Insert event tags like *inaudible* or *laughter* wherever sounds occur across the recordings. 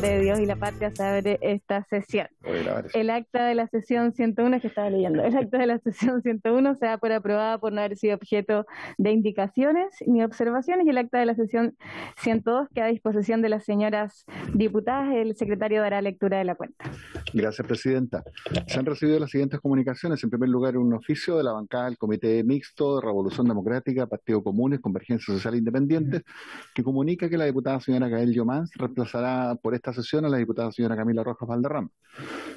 de Dios y la patria se abre esta sesión. El acta de la sesión 101, que estaba leyendo, el acta de la sesión 101 se da por aprobada por no haber sido objeto de indicaciones ni observaciones y el acta de la sesión 102 queda a disposición de las señoras diputadas. El secretario dará lectura de la cuenta. Gracias, Presidenta. Se han recibido las siguientes comunicaciones. En primer lugar, un oficio de la bancada del Comité Mixto de Revolución Democrática, Partido Comunes, Convergencia Social Independiente, que comunica que la diputada señora Gael Yomans reemplazará por esta sesión a la diputada señora Camila Rojas Valderrama.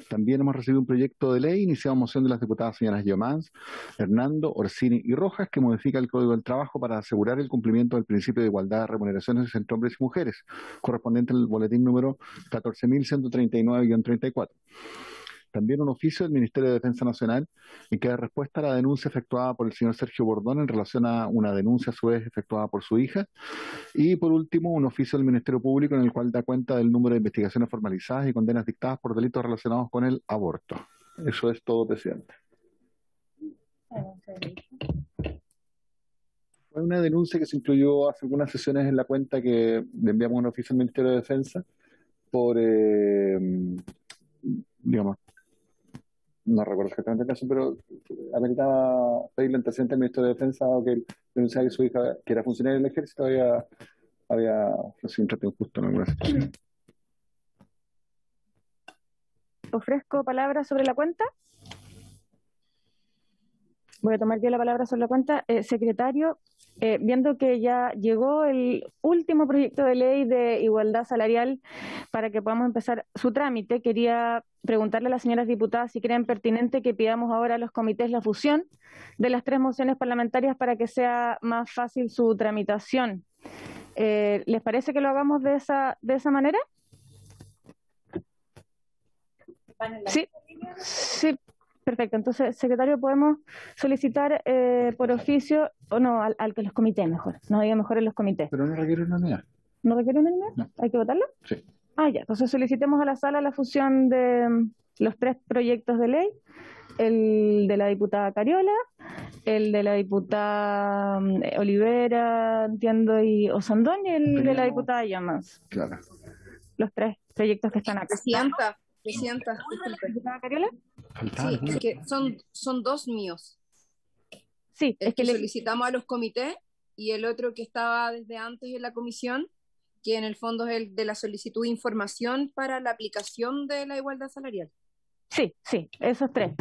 También hemos recibido un proyecto de ley iniciado en moción de las diputadas señoras Yomans, Hernando, Orsini y Rojas, que modifica el Código del Trabajo para asegurar el cumplimiento del principio de igualdad de remuneraciones entre hombres y mujeres, correspondiente al boletín número 14.139-34 también un oficio del Ministerio de Defensa Nacional en que da respuesta a la denuncia efectuada por el señor Sergio Bordón en relación a una denuncia a su vez efectuada por su hija. Y por último, un oficio del Ministerio Público en el cual da cuenta del número de investigaciones formalizadas y condenas dictadas por delitos relacionados con el aborto. Eso es todo, presidente. Fue una denuncia que se incluyó hace algunas sesiones en la cuenta que le enviamos a un oficio al Ministerio de Defensa por, eh, digamos, no recuerdo exactamente el caso, pero ameritaba pedirle antecedente al ministro de Defensa o que denunciara que su hija, que era funcionaria del ejército, había, había un trato injusto en alguna situación. ¿Ofrezco palabras sobre la cuenta? Voy a tomar ya la palabra sobre la cuenta. Eh, secretario, eh, viendo que ya llegó el último proyecto de ley de igualdad salarial para que podamos empezar su trámite, quería preguntarle a las señoras diputadas si creen pertinente que pidamos ahora a los comités la fusión de las tres mociones parlamentarias para que sea más fácil su tramitación. Eh, ¿Les parece que lo hagamos de esa, de esa manera? Sí, sí, Perfecto. Entonces, secretario, podemos solicitar eh, por oficio, o no, al, al, que los comités mejor. No diga mejor en los comités. Pero no requiere unanimidad. ¿No requiere unanimidad? No. ¿Hay que votarlo? Sí. Ah, ya. Entonces solicitemos a la sala la fusión de mm, los tres proyectos de ley, el de la diputada Cariola, el de la diputada mm, eh, Olivera, entiendo, y Osandón, y el de la diputada Llamas. Claro. Los tres proyectos que están acá. Presidenta, Sí, es que son, son dos míos. Sí, es que, le... solicitamos a los comités y el otro que estaba desde antes en la comisión, que en el fondo es el de la solicitud de información para la aplicación de la igualdad salarial. Sí, sí, esos tres.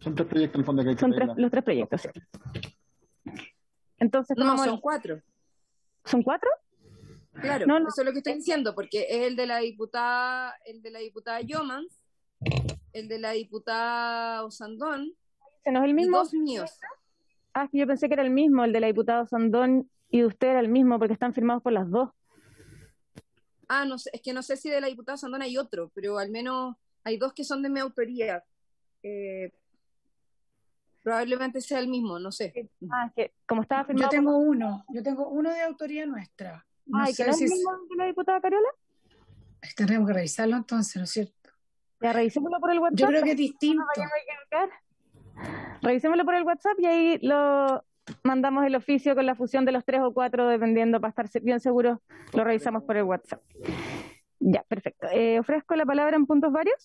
Son tres proyectos en el fondo que hay Son tres, los tres proyectos, Entonces, no, son cuatro. ¿Son cuatro? Claro, eso es lo que estoy diciendo, porque es el de la diputada, el de la diputada Yomans, el de la diputada Osandón. el mismo? dos míos. Ah, que yo pensé que era el mismo, el de la diputada Osandón y de usted era el mismo, porque están firmados por las dos. Ah, no sé, es que no sé si de la diputada Osandón hay otro, pero al menos hay dos que son de mi autoría. Eh, probablemente sea el mismo, no sé. Ah, que como estaba firmado. Yo tengo uno, yo tengo uno de autoría nuestra no ¿que la diputada Carola? que revisarlo entonces, ¿no es cierto? Ya, revisémoslo por el WhatsApp. Yo creo que pues. es distinto. revisémoslo por el WhatsApp y ahí lo mandamos el oficio con la fusión de los tres o cuatro, dependiendo, para estar bien seguros, lo revisamos por el WhatsApp. Ya, perfecto. Eh, ofrezco la palabra en puntos varios.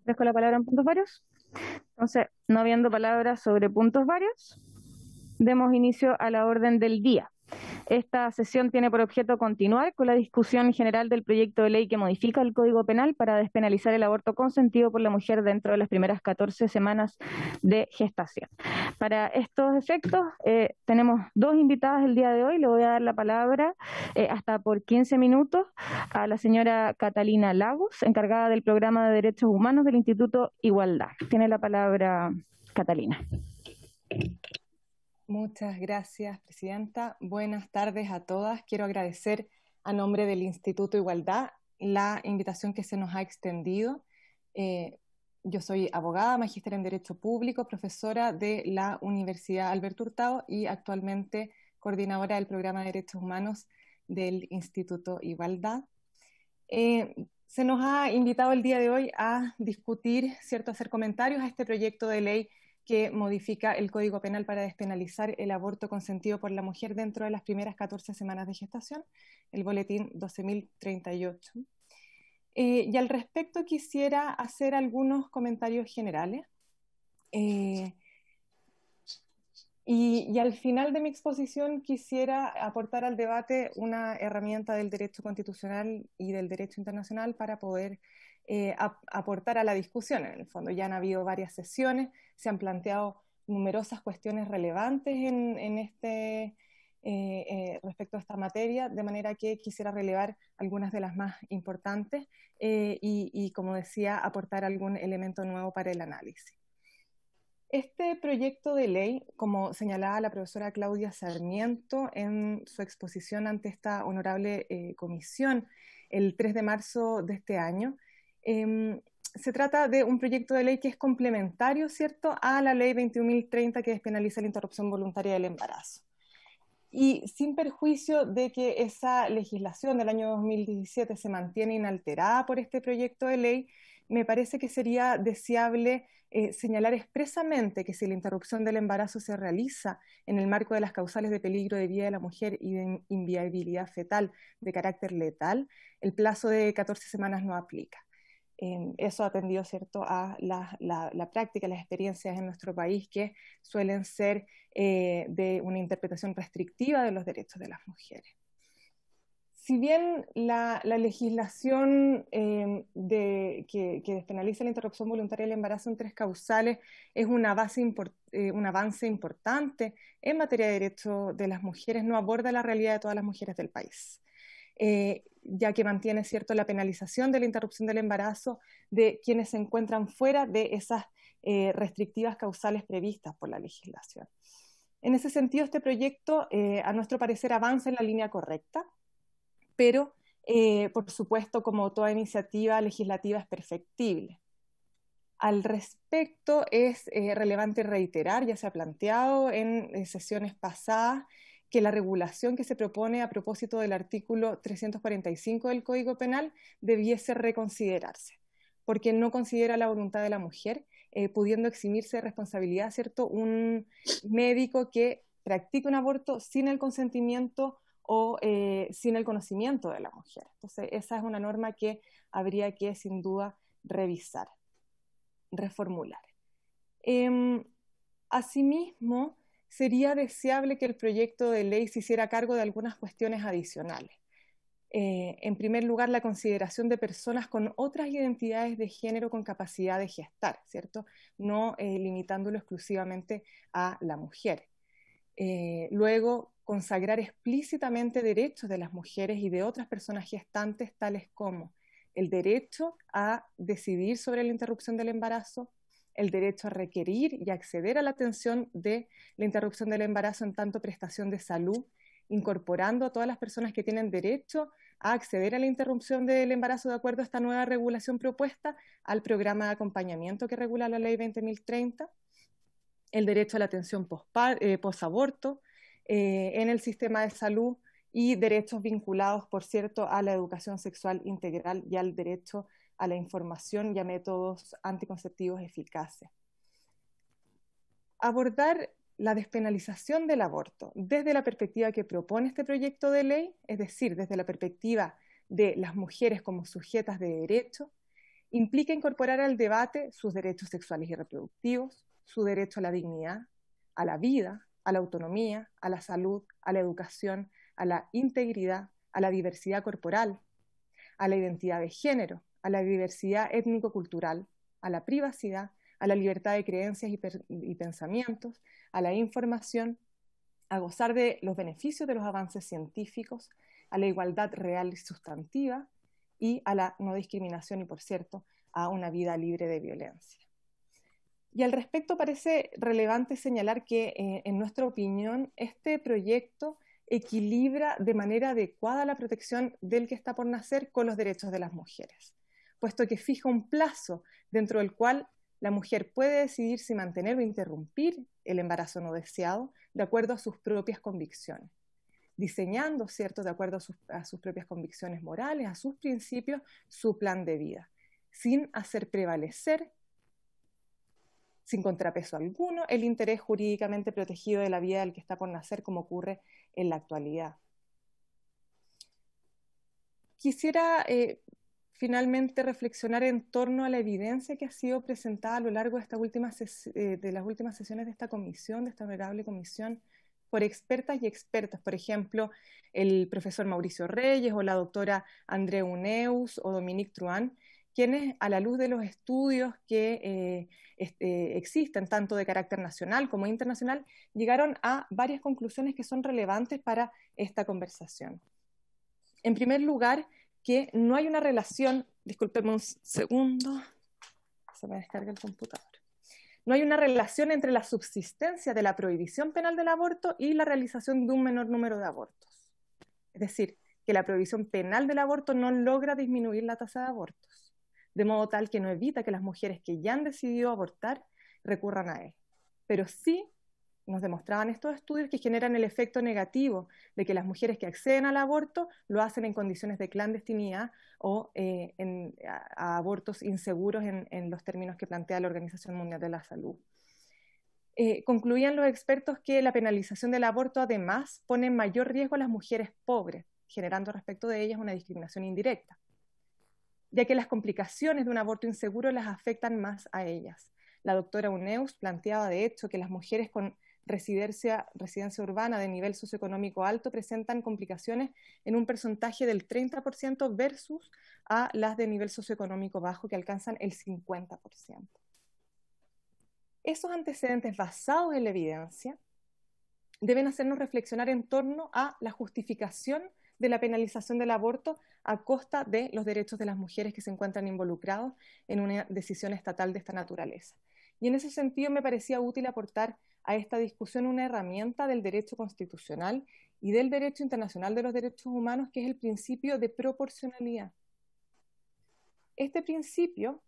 Ofrezco la palabra en puntos varios. Entonces, no habiendo palabras sobre puntos varios, demos inicio a la orden del día. Esta sesión tiene por objeto continuar con la discusión general del proyecto de ley que modifica el Código Penal para despenalizar el aborto consentido por la mujer dentro de las primeras 14 semanas de gestación. Para estos efectos, eh, tenemos dos invitadas el día de hoy. Le voy a dar la palabra eh, hasta por 15 minutos a la señora Catalina Lagos, encargada del programa de Derechos Humanos del Instituto Igualdad. Tiene la palabra Catalina. Muchas gracias, Presidenta. Buenas tardes a todas. Quiero agradecer a nombre del Instituto Igualdad la invitación que se nos ha extendido. Eh, yo soy abogada, magíster en Derecho Público, profesora de la Universidad Alberto Hurtado y actualmente coordinadora del Programa de Derechos Humanos del Instituto Igualdad. Eh, se nos ha invitado el día de hoy a discutir, cierto, hacer comentarios a este proyecto de ley que modifica el Código Penal para despenalizar el aborto consentido por la mujer dentro de las primeras 14 semanas de gestación, el boletín 12.038. Eh, y al respecto quisiera hacer algunos comentarios generales. Eh, y, y, al final de mi exposición quisiera aportar al debate una herramienta del derecho constitucional y del derecho internacional para poder eh, aportar a la discusión. En el fondo ya han habido varias sesiones, se han planteado numerosas cuestiones relevantes este, eh, eh, respecto a esta materia, de manera que quisiera relevar algunas de las más importantes y, como decía, aportar algún elemento nuevo para el análisis. Este proyecto de ley, como señalaba la profesora Claudia Sarmiento en su exposición ante esta honorable comisión el 3 de marzo de este año, Em, se trata de un proyecto de ley que es complementario, ¿cierto?, a la ley 21.030 que despenaliza la interrupción voluntaria del embarazo. Y sin perjuicio de que esa legislación del año 2017 se mantiene inalterada por este proyecto de ley, me parece que sería deseable eh, señalar expresamente que si la interrupción del embarazo se realiza en el marco de las causales de peligro de vida de la mujer y de inviabilidad fetal de carácter letal, el plazo de 14 semanas no aplica. Em, eso ha tendido ¿cierto? a la, la, práctica, las experiencias en nuestro país que suelen ser eh, de una interpretación restrictiva de los derechos de las mujeres. Si bien la, legislación em, que, que, despenaliza la interrupción voluntaria del embarazo en tres causales es una base eh, un avance importante en materia de derechos de las mujeres, no aborda la realidad de todas las mujeres del país. Eh, ya que mantiene cierto la penalización de la interrupción del embarazo de quienes se encuentran fuera de esas eh, restrictivas causales previstas por la legislación. En ese sentido, este proyecto, eh, a nuestro parecer, avanza en la línea correcta, pero, eh, por supuesto, como toda iniciativa legislativa, es perfectible. Al respecto, es relevante reiterar, ya se ha planteado en sesiones pasadas, que la regulación que se propone a propósito del artículo 345 del Código Penal debiese reconsiderarse, porque no considera la voluntad de la mujer, eh, pudiendo eximirse de responsabilidad, ¿cierto?, un médico que practica un aborto sin el consentimiento o eh, sin el conocimiento de la mujer. Entonces, esa es una norma que habría que, sin duda, revisar, reformular. Em, asimismo, sería deseable que el proyecto de ley se hiciera cargo de algunas cuestiones adicionales. Eh, en primer lugar, la consideración de personas con otras identidades de género con capacidad de gestar, ¿cierto? No eh, limitándolo exclusivamente a la mujer. Eh, luego, consagrar explícitamente derechos de las mujeres y de otras personas gestantes, tales como el derecho a decidir sobre la interrupción del embarazo, el derecho a requerir y acceder a la atención de la interrupción del embarazo en tanto prestación de salud, incorporando a todas las personas que tienen derecho a acceder a la interrupción del embarazo de acuerdo a esta nueva regulación propuesta al programa de acompañamiento que regula la ley 20.030, el derecho a la atención post-aborto eh, eh, en el sistema de salud y derechos vinculados, por cierto, a la educación sexual integral y al derecho a la información y a métodos anticonceptivos eficaces. Abordar la despenalización del aborto desde la perspectiva que propone este proyecto de ley, es decir, desde la perspectiva de las mujeres como sujetas de derecho, implica incorporar al debate sus derechos sexuales y reproductivos, su derecho a la dignidad, a la vida, a la autonomía, a la salud, a la educación, a la integridad, a la diversidad corporal, a la identidad de género, a la diversidad étnico-cultural, a la privacidad, a la libertad de creencias y, pensamientos, a la información, a gozar de los beneficios de los avances científicos, a la igualdad real y sustantiva y a la no discriminación y, por cierto, a una vida libre de violencia. Y al respecto parece relevante señalar que, eh, en nuestra opinión, este proyecto equilibra de manera adecuada la protección del que está por nacer con los derechos de las mujeres puesto que fija un plazo dentro del cual la mujer puede decidir si mantener o interrumpir el embarazo no deseado de acuerdo a sus propias convicciones, diseñando, ¿cierto?, de acuerdo a sus, propias convicciones morales, a sus principios, su plan de vida, sin hacer prevalecer sin contrapeso alguno, el interés jurídicamente protegido de la vida del que está por nacer, como ocurre en la actualidad. Quisiera eh, finalmente reflexionar en torno a la evidencia que ha sido presentada a lo largo de, eh, de las últimas sesiones de esta comisión, de esta honorable comisión, por expertas y expertos... por ejemplo, el profesor Mauricio Reyes o la doctora André Uneus o Dominique Truán, quienes a la luz de los estudios que eh, este, existen, tanto de carácter nacional como internacional, llegaron a varias conclusiones que son relevantes para esta conversación. En primer lugar, que no hay una relación, disculpen un segundo, se me descarga el computador, no hay una relación entre la subsistencia de la prohibición penal del aborto y la realización de un menor número de abortos. Es decir, que la prohibición penal del aborto no logra disminuir la tasa de abortos, de modo tal que no evita que las mujeres que ya han decidido abortar recurran a él, pero sí nos demostraban estos estudios que generan el efecto negativo de que las mujeres que acceden al aborto lo hacen en condiciones de clandestinidad o eh, en, a, abortos inseguros en, los términos que plantea la Organización Mundial de la Salud. Eh, concluían los expertos que la penalización del aborto además pone en mayor riesgo a las mujeres pobres, generando respecto de ellas una discriminación indirecta, ya que las complicaciones de un aborto inseguro las afectan más a ellas. La doctora Uneus planteaba, de hecho, que las mujeres con residencia, urbana de nivel socioeconómico alto presentan complicaciones en un porcentaje del 30% versus a las de nivel socioeconómico bajo que alcanzan el 50%. Esos antecedentes basados en la evidencia deben hacernos reflexionar en torno a la justificación de la penalización del aborto a costa de los derechos de las mujeres que se encuentran involucrados en una decisión estatal de esta naturaleza. Y en ese sentido me parecía útil aportar a esta discusión una herramienta del derecho constitucional y del derecho internacional de los derechos humanos, que es el principio de proporcionalidad. Este principio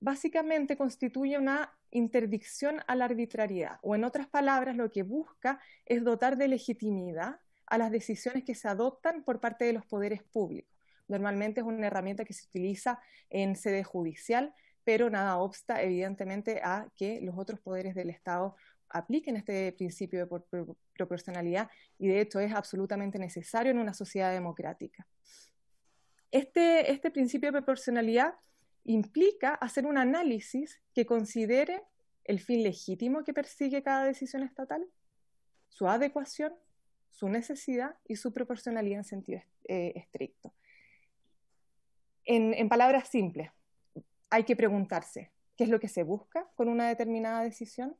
básicamente constituye una interdicción a la arbitrariedad, o en otras palabras, lo que busca es dotar de legitimidad a las decisiones que se adoptan por parte de los poderes públicos. Normalmente es una herramienta que se utiliza en sede judicial, pero nada obsta, evidentemente, a que los otros poderes del Estado apliquen este principio de proporcionalidad y de hecho es absolutamente necesario en una sociedad democrática. Este, este principio de proporcionalidad implica hacer un análisis que considere el fin legítimo que persigue cada decisión estatal, su adecuación, su necesidad y su proporcionalidad en sentido eh, estricto. en palabras simples, hay que preguntarse qué es lo que se busca con una determinada decisión,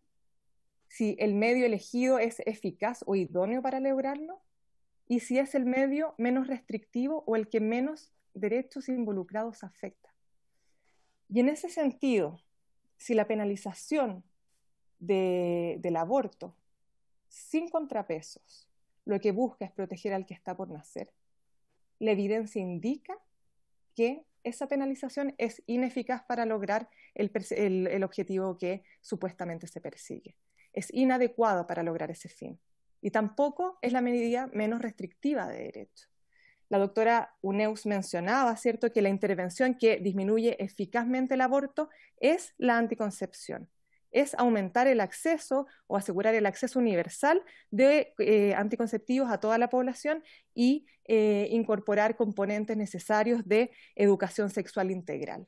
si el medio elegido es eficaz o idóneo para lograrlo, y si es el medio menos restrictivo o el que menos derechos involucrados afecta. Y en ese sentido, si la penalización del aborto sin contrapesos lo que busca es proteger al que está por nacer, la evidencia indica que esa penalización es ineficaz para lograr el, objetivo que supuestamente se persigue. Es inadecuado para lograr ese fin. Y tampoco es la medida menos restrictiva de derecho. La doctora Uneus mencionaba, ¿cierto?, que la intervención que disminuye eficazmente el aborto es la anticoncepción es aumentar el acceso o asegurar el acceso universal de eh, anticonceptivos a toda la población y eh, incorporar componentes necesarios de educación sexual integral.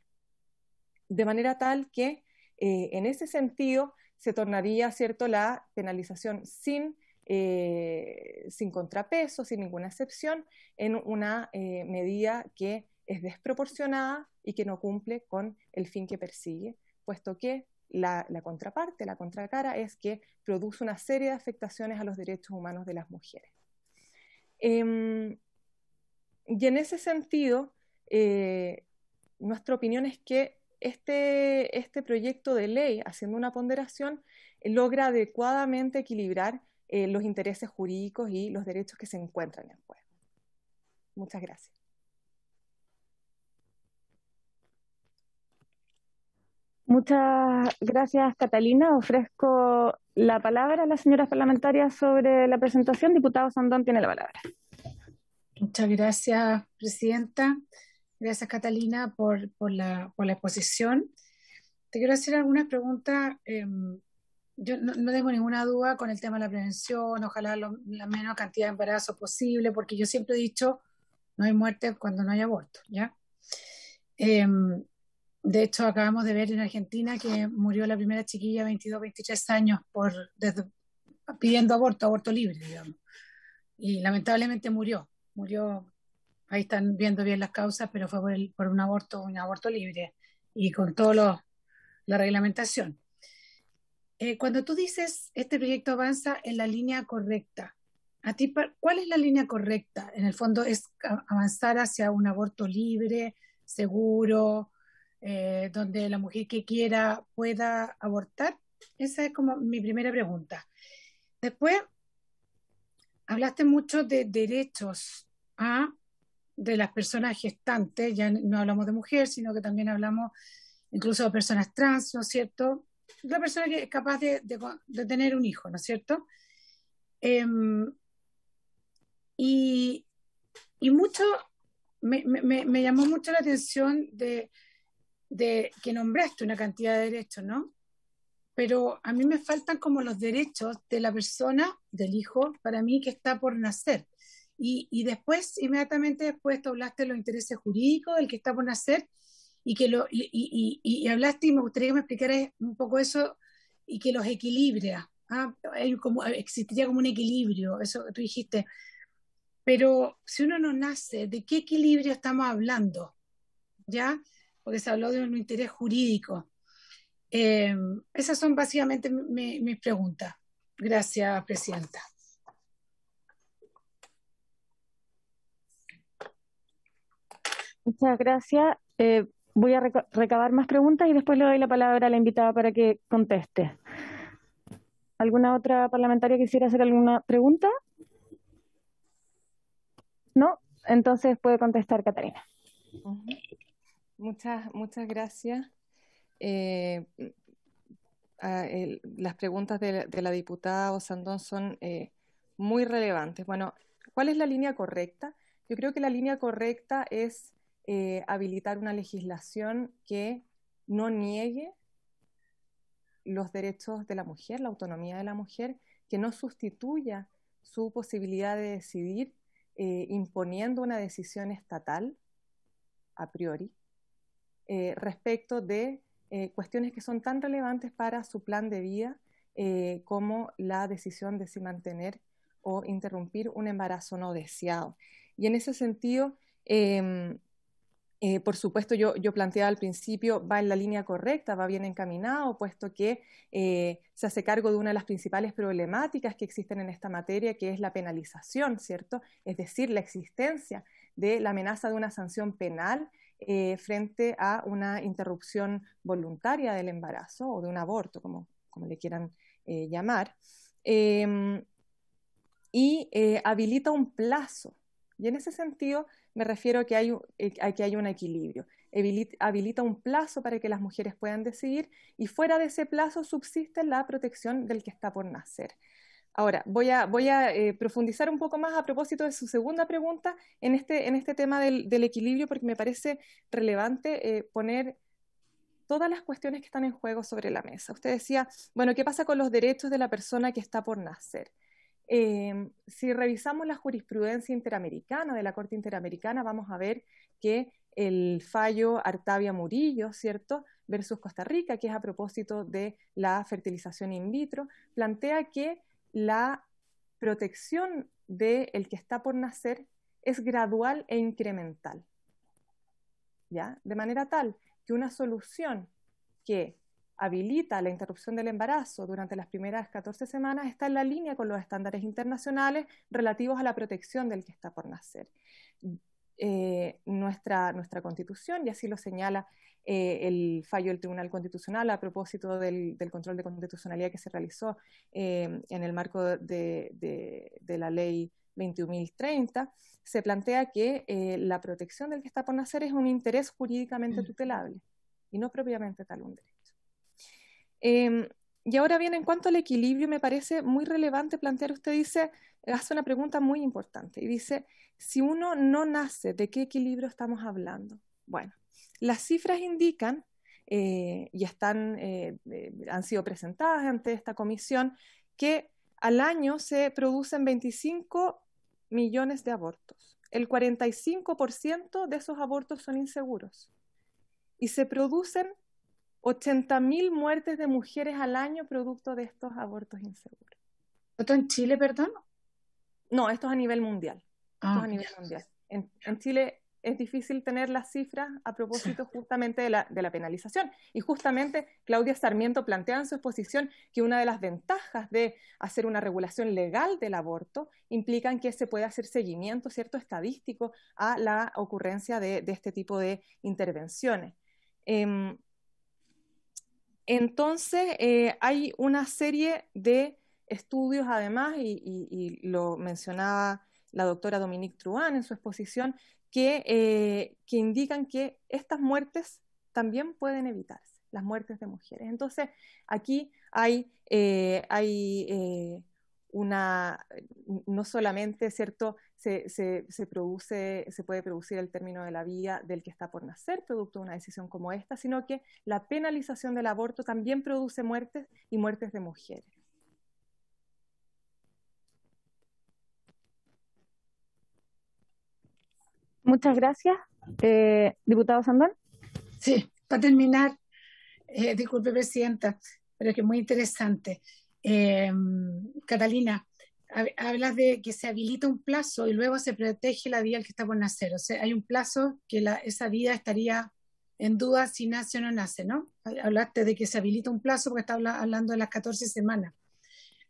De manera tal que eh, en ese sentido se tornaría cierto la penalización sin, sin contrapeso, sin ninguna excepción, en una medida que es desproporcionada y que no cumple con el fin que persigue, puesto que la, contraparte, la contracara, es que produce una serie de afectaciones a los derechos humanos de las mujeres. Em, y en ese sentido, eh, nuestra opinión es que este, este, proyecto de ley, haciendo una ponderación, logra adecuadamente equilibrar eh, los intereses jurídicos y los derechos que se encuentran en juego. Muchas gracias. Muchas gracias, Catalina. Ofrezco la palabra a las señoras parlamentarias sobre la presentación. Diputado Sandón tiene la palabra. Muchas gracias, Presidenta. Gracias, Catalina, por, la, exposición. Te quiero hacer algunas preguntas. Em, yo no, tengo ninguna duda con el tema de la prevención, ojalá la menor cantidad de embarazos posible, porque yo siempre he dicho, no hay muerte cuando no hay aborto, ¿ya? Em, de hecho, acabamos de ver en Argentina que murió la primera chiquilla, 22, 23 años, por, pidiendo aborto, aborto libre, digamos. Y lamentablemente murió. Murió, ahí están viendo bien las causas, pero fue por, un aborto, un aborto libre y con toda la reglamentación. Eh, cuando tú dices este proyecto avanza en la línea correcta, ¿a ti cuál es la línea correcta? En el fondo es avanzar hacia un aborto libre, seguro, eh, donde la mujer que quiera pueda abortar? Esa es como mi primera pregunta. Después, hablaste mucho de derechos a ¿ah? de las personas gestantes, ya no hablamos de mujer, sino que también hablamos incluso de personas trans, ¿no es cierto? La persona que es capaz de, tener un hijo, ¿no es cierto? Em, y, mucho, me, llamó mucho la atención de, de que nombraste una cantidad de derechos, ¿no? Pero a mí me faltan como los derechos de la persona, del hijo, para mí que está por nacer. Y, después, inmediatamente después, te hablaste de los intereses jurídicos del que está por nacer y que lo y, y, hablaste y me gustaría que me explicaras un poco eso y que los equilibra. ¿ah? como, existiría como un equilibrio, eso tú dijiste. Pero si uno no nace, ¿de qué equilibrio estamos hablando? ¿Ya? porque se habló de un interés jurídico. Eh, esas son básicamente mis preguntas. Gracias, Presidenta. Muchas gracias. Eh, voy a recabar más preguntas y después le doy la palabra a la invitada para que conteste. ¿Alguna otra parlamentaria quisiera hacer alguna pregunta? ¿No? Entonces puede contestar Catarina. Muchas, muchas gracias. Eh, ah, las preguntas de, la diputada Osandón son eh, muy relevantes. Bueno, ¿cuál es la línea correcta? Yo creo que la línea correcta es eh, habilitar una legislación que no niegue los derechos de la mujer, la autonomía de la mujer, que no sustituya su posibilidad de decidir imponiendo una decisión estatal a priori, eh, respecto de eh, cuestiones que son tan relevantes para su plan de vida eh, como la decisión de si mantener o interrumpir un embarazo no deseado. Y en ese sentido, em, por supuesto, yo, planteaba al principio, va en la línea correcta, va bien encaminado, puesto que se hace cargo de una de las principales problemáticas que existen en esta materia, que es la penalización, ¿cierto? Es decir, la existencia de la amenaza de una sanción penal eh, frente a una interrupción voluntaria del embarazo o de un aborto, como, le quieran eh, llamar, em, y eh, habilita un plazo. Y en ese sentido me refiero a que hay, que hay un equilibrio. habilita un plazo para que las mujeres puedan decidir y fuera de ese plazo subsiste la protección del que está por nacer. Ahora, voy a, eh, profundizar un poco más a propósito de su segunda pregunta en este, este tema del, equilibrio, porque me parece relevante eh, poner todas las cuestiones que están en juego sobre la mesa. Usted decía, bueno, ¿qué pasa con los derechos de la persona que está por nacer? Em, si revisamos la jurisprudencia interamericana de la Corte Interamericana, vamos a ver que el fallo Artavia Murillo, ¿cierto?, versus Costa Rica, que es a propósito de la fertilización in vitro, plantea que la protección del que está por nacer es gradual e incremental. ¿Ya? De manera tal que una solución que habilita la interrupción del embarazo durante las primeras 14 semanas está en la línea con los estándares internacionales relativos a la protección del que está por nacer. Eh, nuestra, constitución, y así lo señala eh, el fallo del Tribunal Constitucional a propósito del, control de constitucionalidad que se realizó eh, en el marco de, de la ley 21.030, se plantea que la protección del que está por nacer es un interés jurídicamente mm. tutelable y no propiamente tal un derecho. Em, y ahora bien, en cuanto al equilibrio, me parece muy relevante plantear, usted dice, hace una pregunta muy importante y dice, si uno no nace, ¿de qué equilibrio estamos hablando? Bueno, las cifras indican, eh, y están, eh, eh, han sido presentadas ante esta comisión, que al año se producen 25 millones de abortos. El 45% de esos abortos son inseguros. Y se producen 80.000 muertes de mujeres al año producto de estos abortos inseguros. ¿Esto en Chile, perdón? No, esto es a nivel mundial. Ah, en, Chile es difícil tener las cifras a propósito justamente de la, penalización. Y justamente Claudia Sarmiento plantea en su exposición que una de las ventajas de hacer una regulación legal del aborto en que se puede hacer seguimiento, ¿cierto?, estadístico a la ocurrencia de, este tipo de intervenciones. Em, entonces, eh, hay una serie de estudios, además, y, y lo mencionaba la doctora Dominique Truán en su exposición, que, eh, que indican que estas muertes también pueden evitarse, las muertes de mujeres. Entonces, aquí hay, eh, hay eh, una, no solamente, ¿cierto? Se, produce, se puede producir el término de la vida del que está por nacer, producto de una decisión como esta, sino que la penalización del aborto también produce muertes y muertes de mujeres. Muchas gracias. Eh, diputado Sandón. Sí, para terminar, eh, disculpe, Presidenta, pero es que es muy interesante. Eh, Catalina, hablas de que se habilita un plazo y luego se protege la vida al que está por nacer. O sea, hay un plazo que esa vida estaría en duda si nace o no nace, ¿no? Hablaste de que se habilita un plazo porque está hablando de las 14 semanas.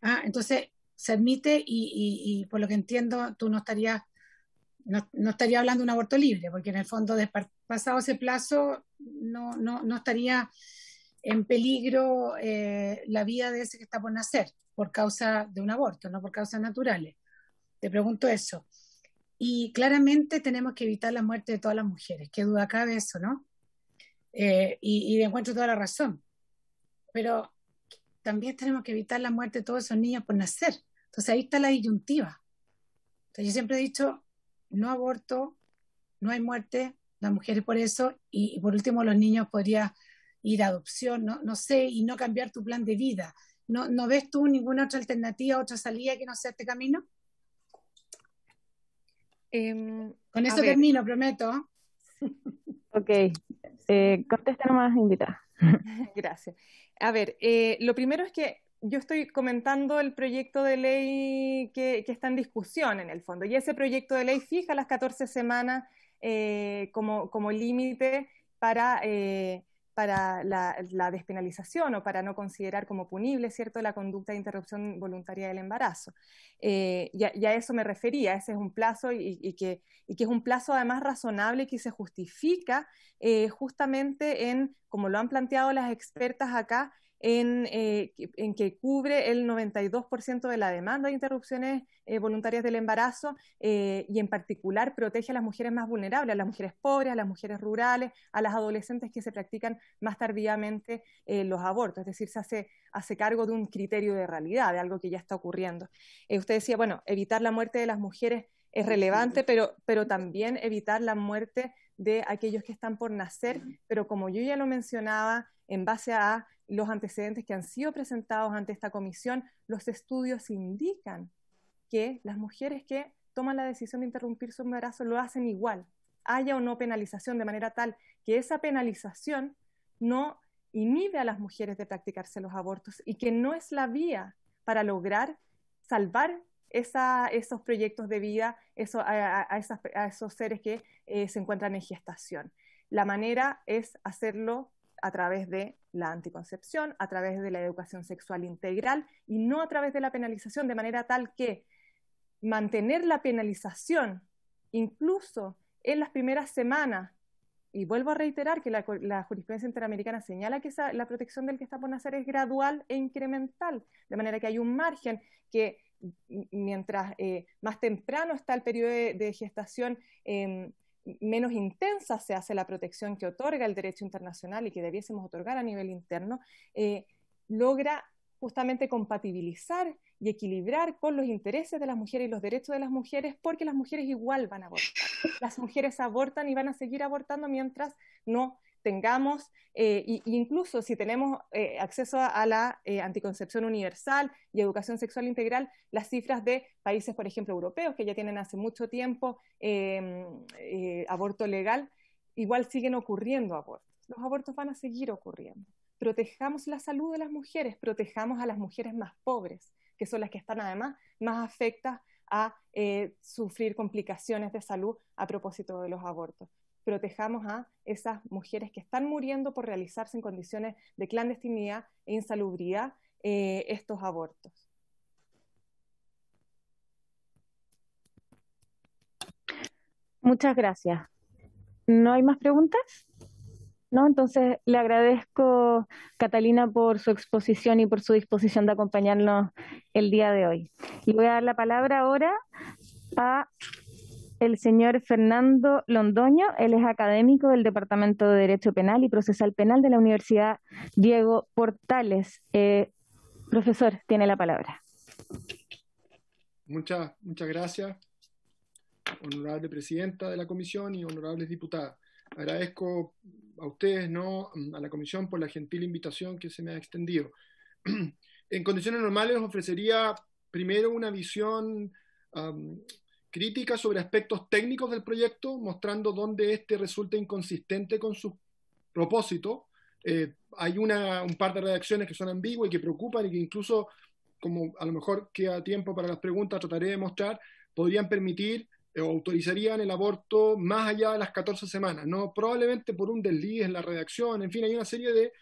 Ah, entonces se admite y por lo que entiendo tú no estarías no, estaría hablando de un aborto libre, porque en el fondo, pasado ese plazo, no, estaría en peligro eh, la vida de ese que está por nacer por causa de un aborto, no por causas naturales. Te pregunto eso. Y claramente tenemos que evitar la muerte de todas las mujeres. Qué duda cabe eso, ¿no? Eh, y, y encuentro toda la razón. Pero también tenemos que evitar la muerte de todos esos niños por nacer. Entonces ahí está la disyuntiva. Entonces yo siempre he dicho, no aborto, no hay muerte, las mujeres por eso, y, por último los niños podría ir a adopción, no, sé, y no cambiar tu plan de vida. ¿No, ¿No ves tú ninguna otra alternativa, otra salida que no sea este camino? Em, Con eso termino, prometo. *laughs* Ok, eh, contesta nomás, invitada. *laughs* Gracias. A ver, eh, lo primero es que yo estoy comentando el proyecto de ley que, está en discusión en el fondo, y ese proyecto de ley fija las 14 semanas eh, como, como límite para, eh, para la, despenalización o para no considerar como punible ¿cierto? la conducta de interrupción voluntaria del embarazo. Eh, ya a, eso me refería, ese es un plazo y, que, es un plazo además razonable que se justifica justamente en, como lo han planteado las expertas acá, eh, en, que cubre el 92% de la demanda de interrupciones eh, voluntarias del embarazo eh, y en particular protege a las mujeres más vulnerables, a las mujeres pobres, a las mujeres rurales, a las adolescentes que se practican más tardíamente los abortos, es decir, se hace, cargo de un criterio de realidad, de algo que ya está ocurriendo. usted decía, bueno, evitar la muerte de las mujeres es relevante, pero también evitar la muerte de aquellos que están por nacer, pero como yo ya lo mencionaba, en base a los antecedentes que han sido presentados ante esta comisión, los estudios indican que las mujeres que toman la decisión de interrumpir su embarazo lo hacen igual, haya o no penalización, de manera tal que esa penalización no inhibe a las mujeres de practicarse los abortos y que no es la vía para lograr salvar esos proyectos de vida eso, a, esos seres que eh, se encuentran en gestación. La manera es hacerlo a través de la anticoncepción, a través de la educación sexual integral y no a través de la penalización, de manera tal que mantener la penalización incluso en las primeras semanas, y vuelvo a reiterar que la, jurisprudencia interamericana señala que la protección del que está por nacer es gradual e incremental, de manera que hay un margen que mientras eh, más temprano está el periodo de, gestación, menos intensa se hace la protección que otorga el derecho internacional y que debiésemos otorgar a nivel interno, eh, logra justamente compatibilizar y equilibrar con los intereses de las mujeres y los derechos de las mujeres, porque las mujeres igual van a abortar. Las mujeres abortan y van a seguir abortando mientras no tengamos, eh, incluso si tenemos eh, acceso a, la eh, anticoncepción universal y educación sexual integral, las cifras de países, por ejemplo, europeos, que ya tienen hace mucho tiempo eh, aborto legal, igual siguen ocurriendo abortos. Los abortos van a seguir ocurriendo. Protejamos la salud de las mujeres, protejamos a las mujeres más pobres, que son las que están además más afectas a sufrir complicaciones de salud a propósito de los abortos protejamos a esas mujeres que están muriendo por realizarse en condiciones de clandestinidad e insalubridad eh, estos abortos. Muchas gracias. ¿No hay más preguntas? ¿no? Entonces, le agradezco, Catalina, por su exposición y por su disposición de acompañarnos el día de hoy. Y voy a dar la palabra ahora a el señor Fernando Londoño. Él es académico del Departamento de Derecho Penal y Procesal Penal de la Universidad Diego Portales. Eh, profesor, tiene la palabra. Muchas, muchas gracias, honorable presidenta de la comisión y honorables diputadas. Agradezco a ustedes, ¿no? a la comisión, por la gentil invitación que se me ha extendido. *clears throat* En condiciones normales ofrecería primero una visión críticas sobre aspectos técnicos del proyecto, mostrando dónde este resulta inconsistente con su propósito. Eh, hay una, un par de redacciones que son ambiguas y que preocupan y que incluso, como a lo mejor queda tiempo para las preguntas, trataré de mostrar, podrían permitir eh, o autorizarían el aborto más allá de las 14 semanas, ¿no? probablemente por un desliz en la redacción, en fin, hay una serie de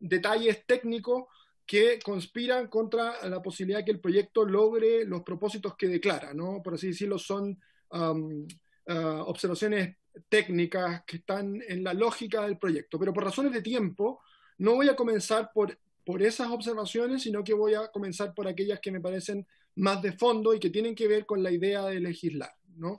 detalles técnicos que conspiran contra la posibilidad de que el proyecto logre los propósitos que declara, ¿no? Por así decirlo, son ah, observaciones técnicas que están en la lógica del proyecto. Pero por razones de tiempo, no voy a comenzar por, por esas observaciones, sino que voy a comenzar por aquellas que me parecen más de fondo y que tienen que ver con la idea de legislar, ¿no?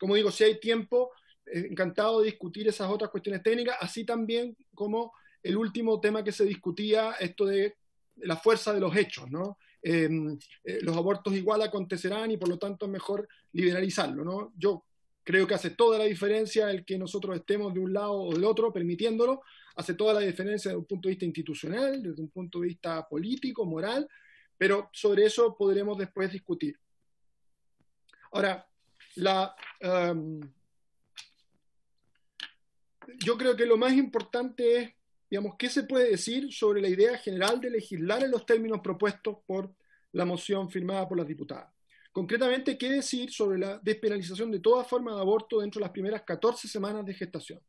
Como digo, si hay tiempo, eh, encantado de discutir esas otras cuestiones técnicas, así también como el último tema que se discutía, esto de la fuerza de los hechos, ¿no? Em, eh, los abortos igual acontecerán y por lo tanto es mejor liberalizarlo, ¿no? Yo creo que hace toda la diferencia el que nosotros estemos de un lado o del otro permitiéndolo, hace toda la diferencia desde un punto de vista institucional, desde un punto de vista político, moral, pero sobre eso podremos después discutir. Ahora, la, em, yo creo que lo más importante es digamos, ¿qué se puede decir sobre la idea general de legislar en los términos propuestos por la moción firmada por las diputadas? Concretamente, ¿qué decir sobre la despenalización de toda forma de aborto dentro de las primeras 14 semanas de gestación?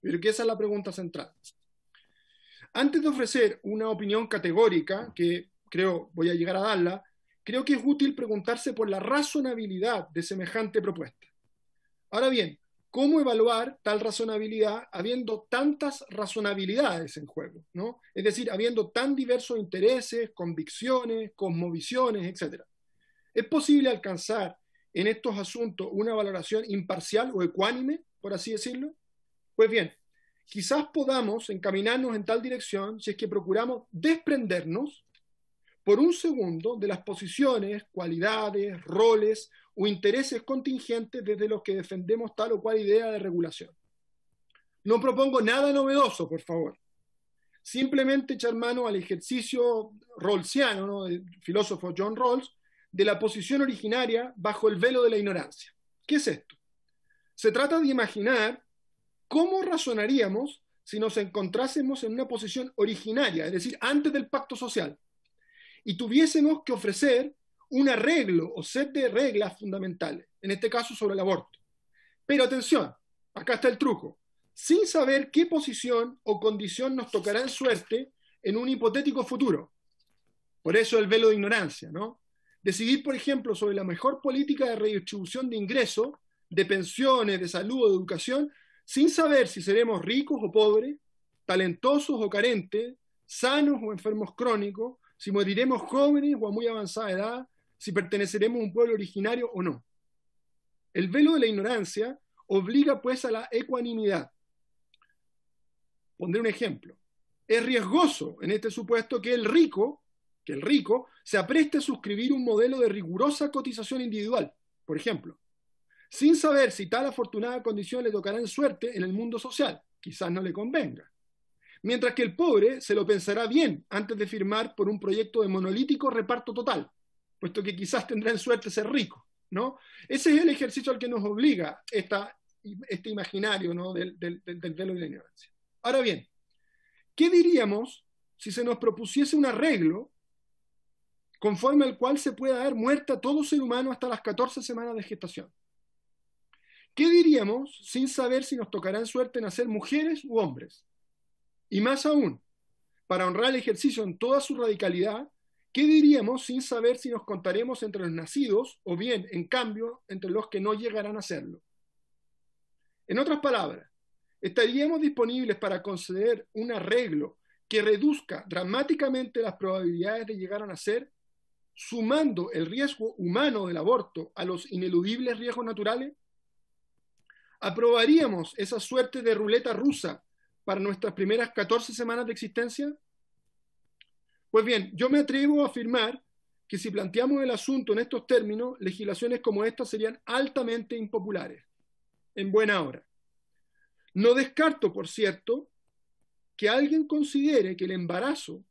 Pero que esa es la pregunta central. Antes de ofrecer una opinión categórica, que creo voy a llegar a darla, creo que es útil preguntarse por la razonabilidad de semejante propuesta. Ahora bien, ¿Cómo evaluar tal razonabilidad habiendo tantas razonabilidades en juego? ¿no? Es decir, habiendo tan diversos intereses, convicciones, cosmovisiones, etc. ¿Es posible alcanzar en estos asuntos una valoración imparcial o ecuánime, por así decirlo? Pues bien, quizás podamos encaminarnos en tal dirección si es que procuramos desprendernos por un segundo de las posiciones, cualidades, roles o intereses contingentes desde los que defendemos tal o cual idea de regulación. No propongo nada novedoso, por favor. Simplemente echar mano al ejercicio rolsiano, del filósofo John Rawls, de la posición originaria bajo el velo de la ignorancia. ¿Qué es esto? Se trata de imaginar cómo razonaríamos si nos encontrásemos en una posición originaria, es decir, antes del pacto social, y tuviésemos que ofrecer un arreglo o set de reglas fundamentales, en este caso sobre el aborto. Pero atención, acá está el truco. Sin saber qué posición o condición nos tocará en suerte en un hipotético futuro. Por eso el velo de ignorancia, ¿no? Decidir, por ejemplo, sobre la mejor política de redistribución de ingresos, de pensiones, de salud o de educación, sin saber si seremos ricos o pobres, talentosos o carentes, sanos o enfermos crónicos, si moriremos jóvenes o a muy avanzada edad, si perteneceremos a un pueblo originario o no. El velo de la ignorancia obliga pues a la ecuanimidad. Pondré un ejemplo. Es riesgoso en este supuesto que el rico, que el rico se apreste a suscribir un modelo de rigurosa cotización individual, por ejemplo, sin saber si tal afortunada condición le tocará en suerte en el mundo social, quizás no le convenga. Mientras que el pobre se lo pensará bien antes de firmar por un proyecto de monolítico reparto total, puesto que quizás tendrán suerte ser ricos, ¿no? Ese es el ejercicio al que nos obliga esta, este imaginario del, velo y la ignorancia. Ahora bien, ¿qué diríamos si se nos propusiese un arreglo conforme al cual se pueda dar muerte a todo ser humano hasta las 14 semanas de gestación? ¿Qué diríamos sin saber si nos tocará suerte hacer mujeres u hombres? Y más aún, para honrar el ejercicio en toda su radicalidad, ¿Qué diríamos sin saber si nos contaremos entre los nacidos o bien, en cambio, entre los que no llegarán a serlo? En otras palabras, ¿estaríamos disponibles para conceder un arreglo que reduzca dramáticamente las probabilidades de llegar a nacer, sumando el riesgo humano del aborto a los ineludibles riesgos naturales? ¿Aprobaríamos esa suerte de ruleta rusa para nuestras primeras 14 semanas de existencia? Pues bien, yo me atrevo a afirmar que si planteamos el asunto en estos términos, legislaciones como esta serían altamente impopulares, en buena hora. No descarto, por cierto, que alguien considere que el embarazo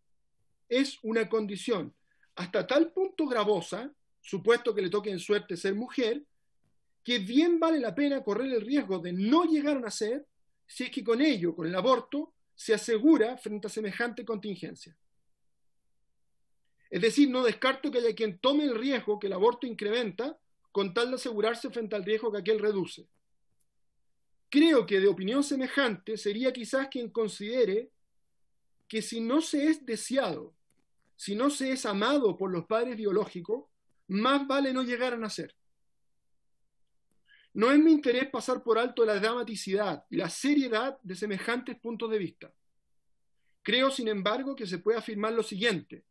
es una condición hasta tal punto gravosa, supuesto que le toque en suerte ser mujer, que bien vale la pena correr el riesgo de no llegar a nacer si es que con ello, con el aborto, se asegura frente a semejante contingencia. Es decir, no descarto que haya quien tome el riesgo que el aborto incrementa con tal de asegurarse frente al riesgo que aquel reduce. Creo que de opinión semejante sería quizás quien considere que si no se es deseado, si no se es amado por los padres biológicos, más vale no llegar a nacer. No es mi interés pasar por alto la dramaticidad y la seriedad de semejantes puntos de vista. Creo, sin embargo, que se puede afirmar lo siguiente,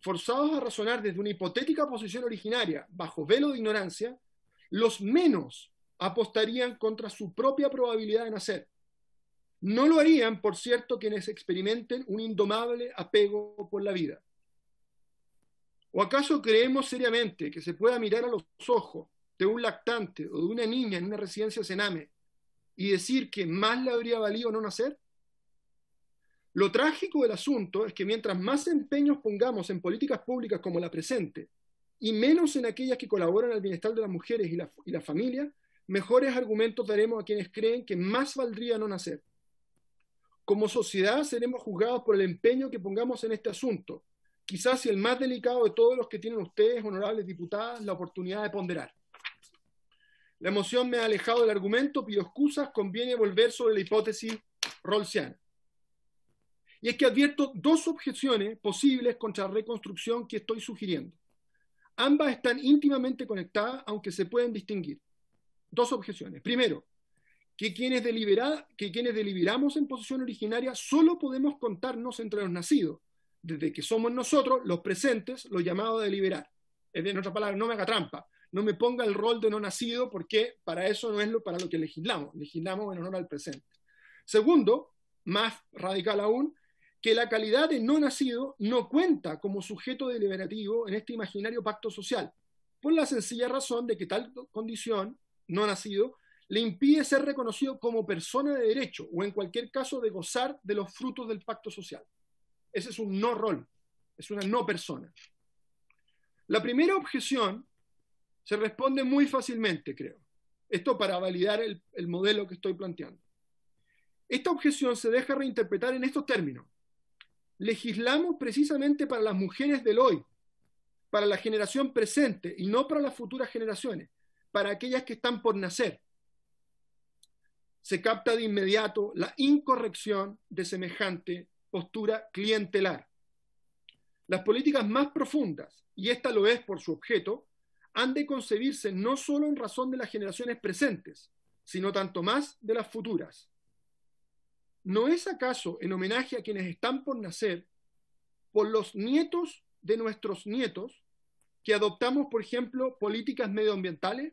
forzados a razonar desde una hipotética posición originaria bajo velo de ignorancia, los menos apostarían contra su propia probabilidad de nacer. No lo harían, por cierto, quienes experimenten un indomable apego por la vida. ¿O acaso creemos seriamente que se pueda mirar a los ojos de un lactante o de una niña en una residencia sename y decir que más le habría valido no nacer? Lo trágico del asunto es que mientras más empeños pongamos en políticas públicas como la presente, y menos en aquellas que colaboran al bienestar de las mujeres y la, familia, mejores argumentos daremos a quienes creen que más valdría no nacer. Como sociedad seremos juzgados por el empeño que pongamos en este asunto, quizás el más delicado de todos los que tienen ustedes, honorables diputadas, la oportunidad de ponderar. La emoción me ha alejado del argumento, pido excusas, conviene volver sobre la hipótesis rolsiana. Y es que advierto dos objeciones posibles contra la reconstrucción que estoy sugiriendo. Ambas están íntimamente conectadas, aunque se pueden distinguir. Dos objeciones. Primero, que quienes, que quienes deliberamos en posición originaria solo podemos contarnos entre los nacidos, desde que somos nosotros, los presentes, los llamados a deliberar. Es En otras palabra, no me haga trampa, no me ponga el rol de no nacido, porque para eso no es lo, para lo que legislamos, legislamos en honor al presente. Segundo, más radical aún, la calidad de no nacido no cuenta como sujeto deliberativo en este imaginario pacto social, por la sencilla razón de que tal condición, no nacido, le impide ser reconocido como persona de derecho o en cualquier caso de gozar de los frutos del pacto social. Ese es un no rol, es una no persona. La primera objeción se responde muy fácilmente, creo. Esto para validar el modelo que estoy planteando. Esta objeción se deja reinterpretar en estos términos legislamos precisamente para las mujeres del hoy, para la generación presente y no para las futuras generaciones, para aquellas que están por nacer. Se capta de inmediato la incorrección de semejante postura clientelar. Las políticas más profundas, y esta lo es por su objeto, han de concebirse no solo en razón de las generaciones presentes, sino tanto más de las futuras. ¿No es acaso en homenaje a quienes están por nacer, por los nietos de nuestros nietos, que adoptamos, por ejemplo, políticas medioambientales?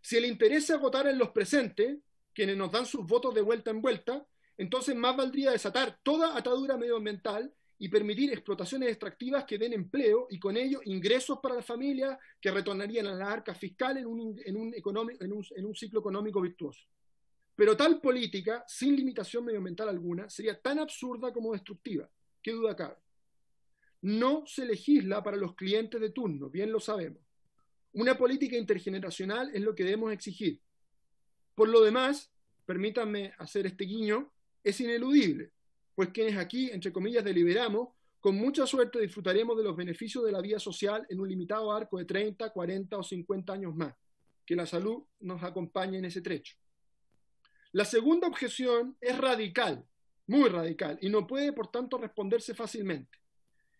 Si el interés es agotar en los presentes, quienes nos dan sus votos de vuelta en vuelta, entonces más valdría desatar toda atadura medioambiental y permitir explotaciones extractivas que den empleo y con ello ingresos para la familia que retornarían a la arca fiscal en un, en un ciclo económico virtuoso. Pero tal política, sin limitación medioambiental alguna, sería tan absurda como destructiva. ¿Qué duda cabe? No se legisla para los clientes de turno, bien lo sabemos. Una política intergeneracional es lo que debemos exigir. Por lo demás, permítanme hacer este guiño, es ineludible, pues quienes aquí, entre comillas, deliberamos, con mucha suerte disfrutaremos de los beneficios de la vía social en un limitado arco de 30, 40 o 50 años más. Que la salud nos acompañe en ese trecho. La segunda objeción es radical, muy radical, y no puede, por tanto, responderse fácilmente.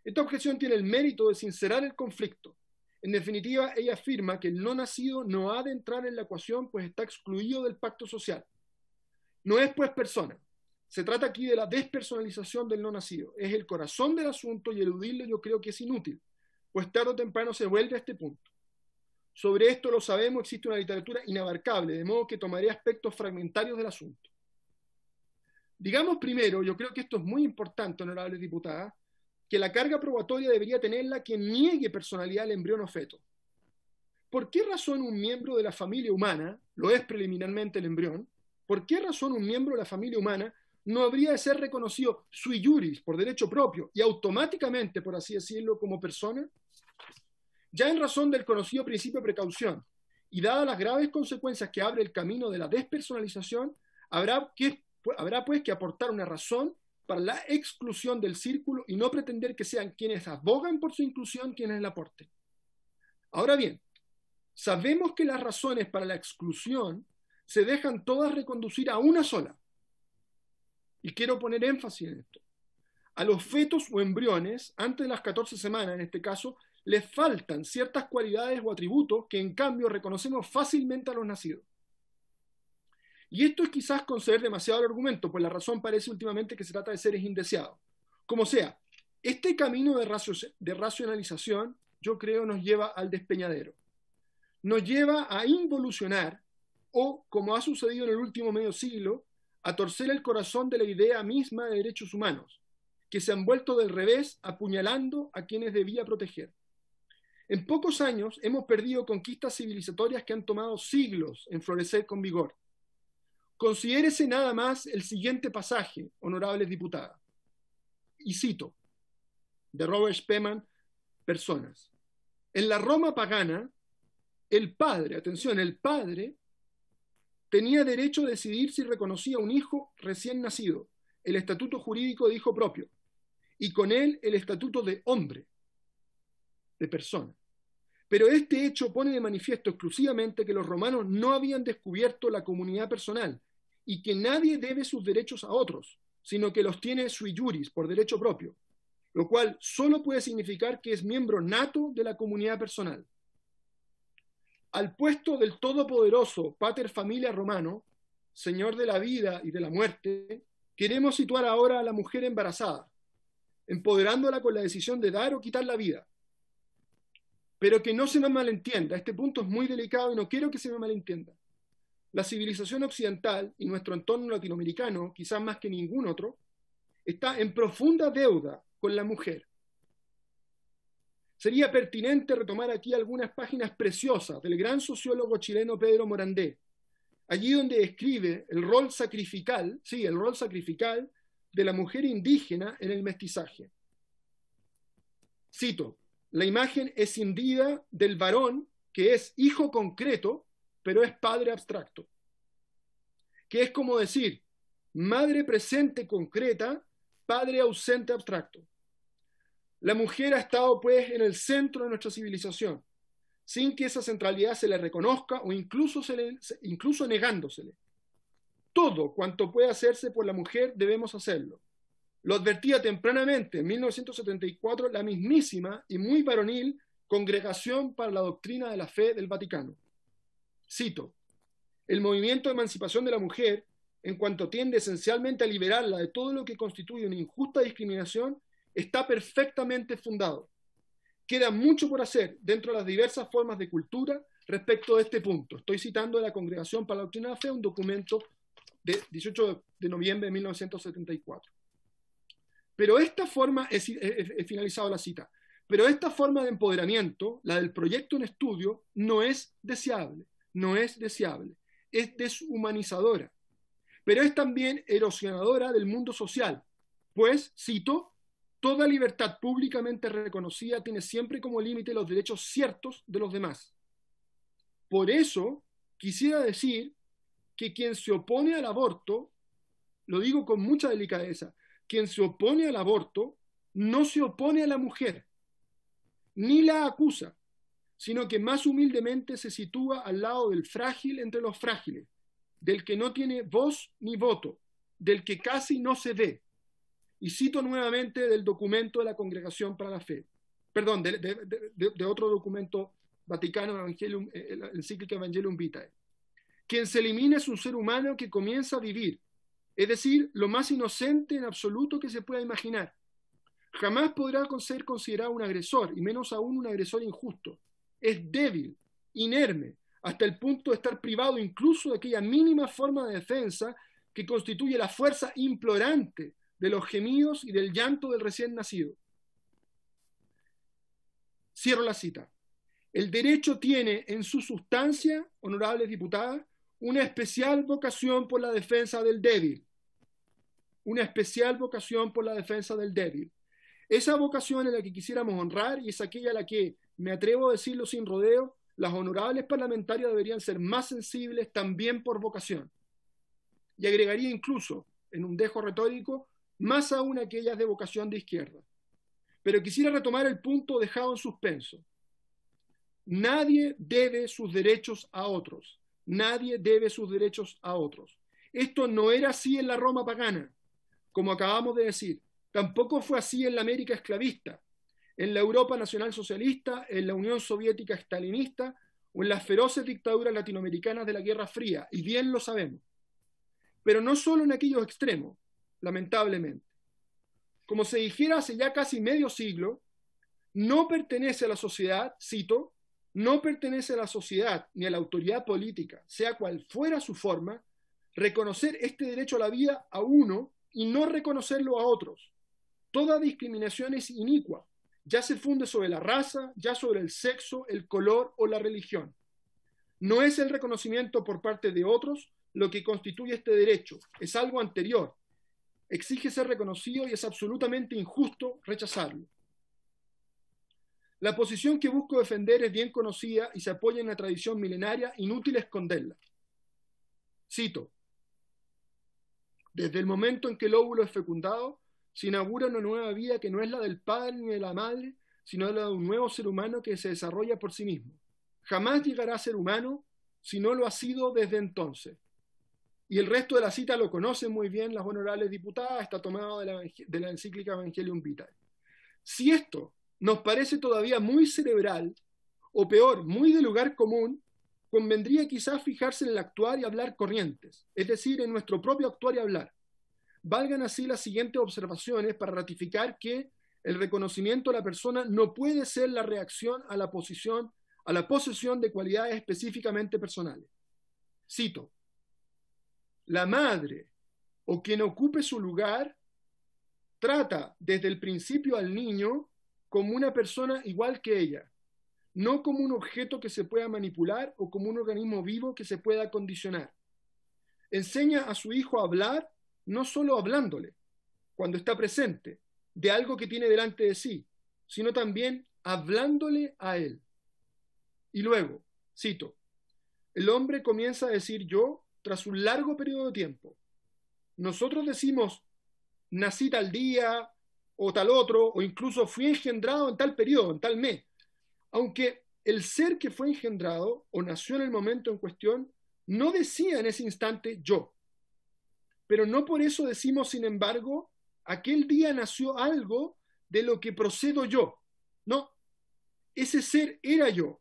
Esta objeción tiene el mérito de sincerar el conflicto. En definitiva, ella afirma que el no nacido no ha de entrar en la ecuación, pues está excluido del pacto social. No es, pues, persona. Se trata aquí de la despersonalización del no nacido. Es el corazón del asunto y eludirlo yo creo que es inútil, pues tarde o temprano se vuelve a este punto. Sobre esto lo sabemos, existe una literatura inabarcable, de modo que tomaré aspectos fragmentarios del asunto. Digamos primero, yo creo que esto es muy importante, honorable diputada, que la carga probatoria debería tenerla quien niegue personalidad al embrión o feto. ¿Por qué razón un miembro de la familia humana, lo es preliminarmente el embrión, por qué razón un miembro de la familia humana no habría de ser reconocido sui juris, por derecho propio, y automáticamente, por así decirlo, como persona? Ya en razón del conocido principio de precaución y dadas las graves consecuencias que abre el camino de la despersonalización, habrá, que, habrá pues que aportar una razón para la exclusión del círculo y no pretender que sean quienes abogan por su inclusión quienes la aporten. Ahora bien, sabemos que las razones para la exclusión se dejan todas reconducir a una sola. Y quiero poner énfasis en esto. A los fetos o embriones, antes de las 14 semanas en este caso, les faltan ciertas cualidades o atributos que en cambio reconocemos fácilmente a los nacidos. Y esto es quizás conceder demasiado el argumento, pues la razón parece últimamente que se trata de seres indeseados. Como sea, este camino de, de racionalización yo creo nos lleva al despeñadero. Nos lleva a involucionar o, como ha sucedido en el último medio siglo, a torcer el corazón de la idea misma de derechos humanos, que se han vuelto del revés apuñalando a quienes debía proteger. En pocos años hemos perdido conquistas civilizatorias que han tomado siglos en florecer con vigor. Considérese nada más el siguiente pasaje, honorables diputadas. Y cito, de Robert Spemann, Personas. En la Roma pagana, el padre, atención, el padre tenía derecho a decidir si reconocía un hijo recién nacido, el estatuto jurídico de hijo propio, y con él el estatuto de hombre, de persona. Pero este hecho pone de manifiesto exclusivamente que los romanos no habían descubierto la comunidad personal y que nadie debe sus derechos a otros, sino que los tiene sui juris, por derecho propio, lo cual solo puede significar que es miembro nato de la comunidad personal. Al puesto del todopoderoso pater familia romano, señor de la vida y de la muerte, queremos situar ahora a la mujer embarazada, empoderándola con la decisión de dar o quitar la vida pero que no se me malentienda, este punto es muy delicado y no quiero que se me malentienda. La civilización occidental y nuestro entorno latinoamericano, quizás más que ningún otro, está en profunda deuda con la mujer. Sería pertinente retomar aquí algunas páginas preciosas del gran sociólogo chileno Pedro Morandé, allí donde describe el rol sacrifical, sí, el rol sacrifical de la mujer indígena en el mestizaje. Cito, la imagen escindida del varón que es hijo concreto, pero es padre abstracto. Que es como decir, madre presente concreta, padre ausente abstracto. La mujer ha estado pues en el centro de nuestra civilización, sin que esa centralidad se le reconozca o incluso, se incluso negándosele. Todo cuanto puede hacerse por la mujer debemos hacerlo. Lo advertía tempranamente en 1974 la mismísima y muy varonil Congregación para la Doctrina de la Fe del Vaticano. Cito, el movimiento de emancipación de la mujer, en cuanto tiende esencialmente a liberarla de todo lo que constituye una injusta discriminación, está perfectamente fundado. Queda mucho por hacer dentro de las diversas formas de cultura respecto de este punto. Estoy citando la Congregación para la Doctrina de la Fe un documento de 18 de noviembre de 1974. Pero esta forma, he finalizado la cita, pero esta forma de empoderamiento, la del proyecto en estudio, no es deseable, no es deseable, es deshumanizadora, pero es también erosionadora del mundo social, pues, cito, toda libertad públicamente reconocida tiene siempre como límite los derechos ciertos de los demás. Por eso, quisiera decir que quien se opone al aborto, lo digo con mucha delicadeza, quien se opone al aborto no se opone a la mujer, ni la acusa, sino que más humildemente se sitúa al lado del frágil entre los frágiles, del que no tiene voz ni voto, del que casi no se ve. Y cito nuevamente del documento de la Congregación para la Fe, perdón, de, otro documento vaticano, Evangelium, eh, encíclica Evangelium Vitae. Quien se elimina es un ser humano que comienza a vivir es decir, lo más inocente en absoluto que se pueda imaginar. Jamás podrá ser considerado un agresor, y menos aún un agresor injusto. Es débil, inerme, hasta el punto de estar privado incluso de aquella mínima forma de defensa que constituye la fuerza implorante de los gemidos y del llanto del recién nacido. Cierro la cita. El derecho tiene en su sustancia, honorables diputadas, una especial vocación por la defensa del débil, una especial vocación por la defensa del débil. Esa vocación es la que quisiéramos honrar y es aquella a la que, me atrevo a decirlo sin rodeo, las honorables parlamentarias deberían ser más sensibles también por vocación. Y agregaría incluso, en un dejo retórico, más aún aquellas de vocación de izquierda. Pero quisiera retomar el punto dejado en suspenso. Nadie debe sus derechos a otros. Nadie debe sus derechos a otros. Esto no era así en la Roma pagana como acabamos de decir. Tampoco fue así en la América esclavista, en la Europa nacional socialista, en la Unión Soviética estalinista o en las feroces dictaduras latinoamericanas de la Guerra Fría, y bien lo sabemos. Pero no solo en aquellos extremos, lamentablemente. Como se dijera hace ya casi medio siglo, no pertenece a la sociedad, cito, no pertenece a la sociedad ni a la autoridad política, sea cual fuera su forma, reconocer este derecho a la vida a uno y no reconocerlo a otros. Toda discriminación es inicua, ya se funde sobre la raza, ya sobre el sexo, el color o la religión. No es el reconocimiento por parte de otros lo que constituye este derecho, es algo anterior. Exige ser reconocido y es absolutamente injusto rechazarlo. La posición que busco defender es bien conocida y se apoya en la tradición milenaria, inútil esconderla. Cito, desde el momento en que el óvulo es fecundado, se inaugura una nueva vida que no es la del padre ni de la madre, sino la de un nuevo ser humano que se desarrolla por sí mismo. Jamás llegará a ser humano si no lo ha sido desde entonces. Y el resto de la cita lo conocen muy bien las honorables diputadas, está tomado de la, de la encíclica Evangelium Vitae. Si esto nos parece todavía muy cerebral, o peor, muy de lugar común, convendría quizás fijarse en el actuar y hablar corrientes, es decir, en nuestro propio actuar y hablar. Valgan así las siguientes observaciones para ratificar que el reconocimiento a la persona no puede ser la reacción a la posición, a la posesión de cualidades específicamente personales. Cito: La madre o quien ocupe su lugar trata desde el principio al niño como una persona igual que ella, no como un objeto que se pueda manipular o como un organismo vivo que se pueda condicionar. Enseña a su hijo a hablar, no solo hablándole, cuando está presente, de algo que tiene delante de sí, sino también hablándole a él. Y luego, cito, el hombre comienza a decir yo tras un largo periodo de tiempo. Nosotros decimos, nací tal día o tal otro, o incluso fui engendrado en tal periodo, en tal mes aunque el ser que fue engendrado o nació en el momento en cuestión no decía en ese instante yo. Pero no por eso decimos, sin embargo, aquel día nació algo de lo que procedo yo. No, ese ser era yo.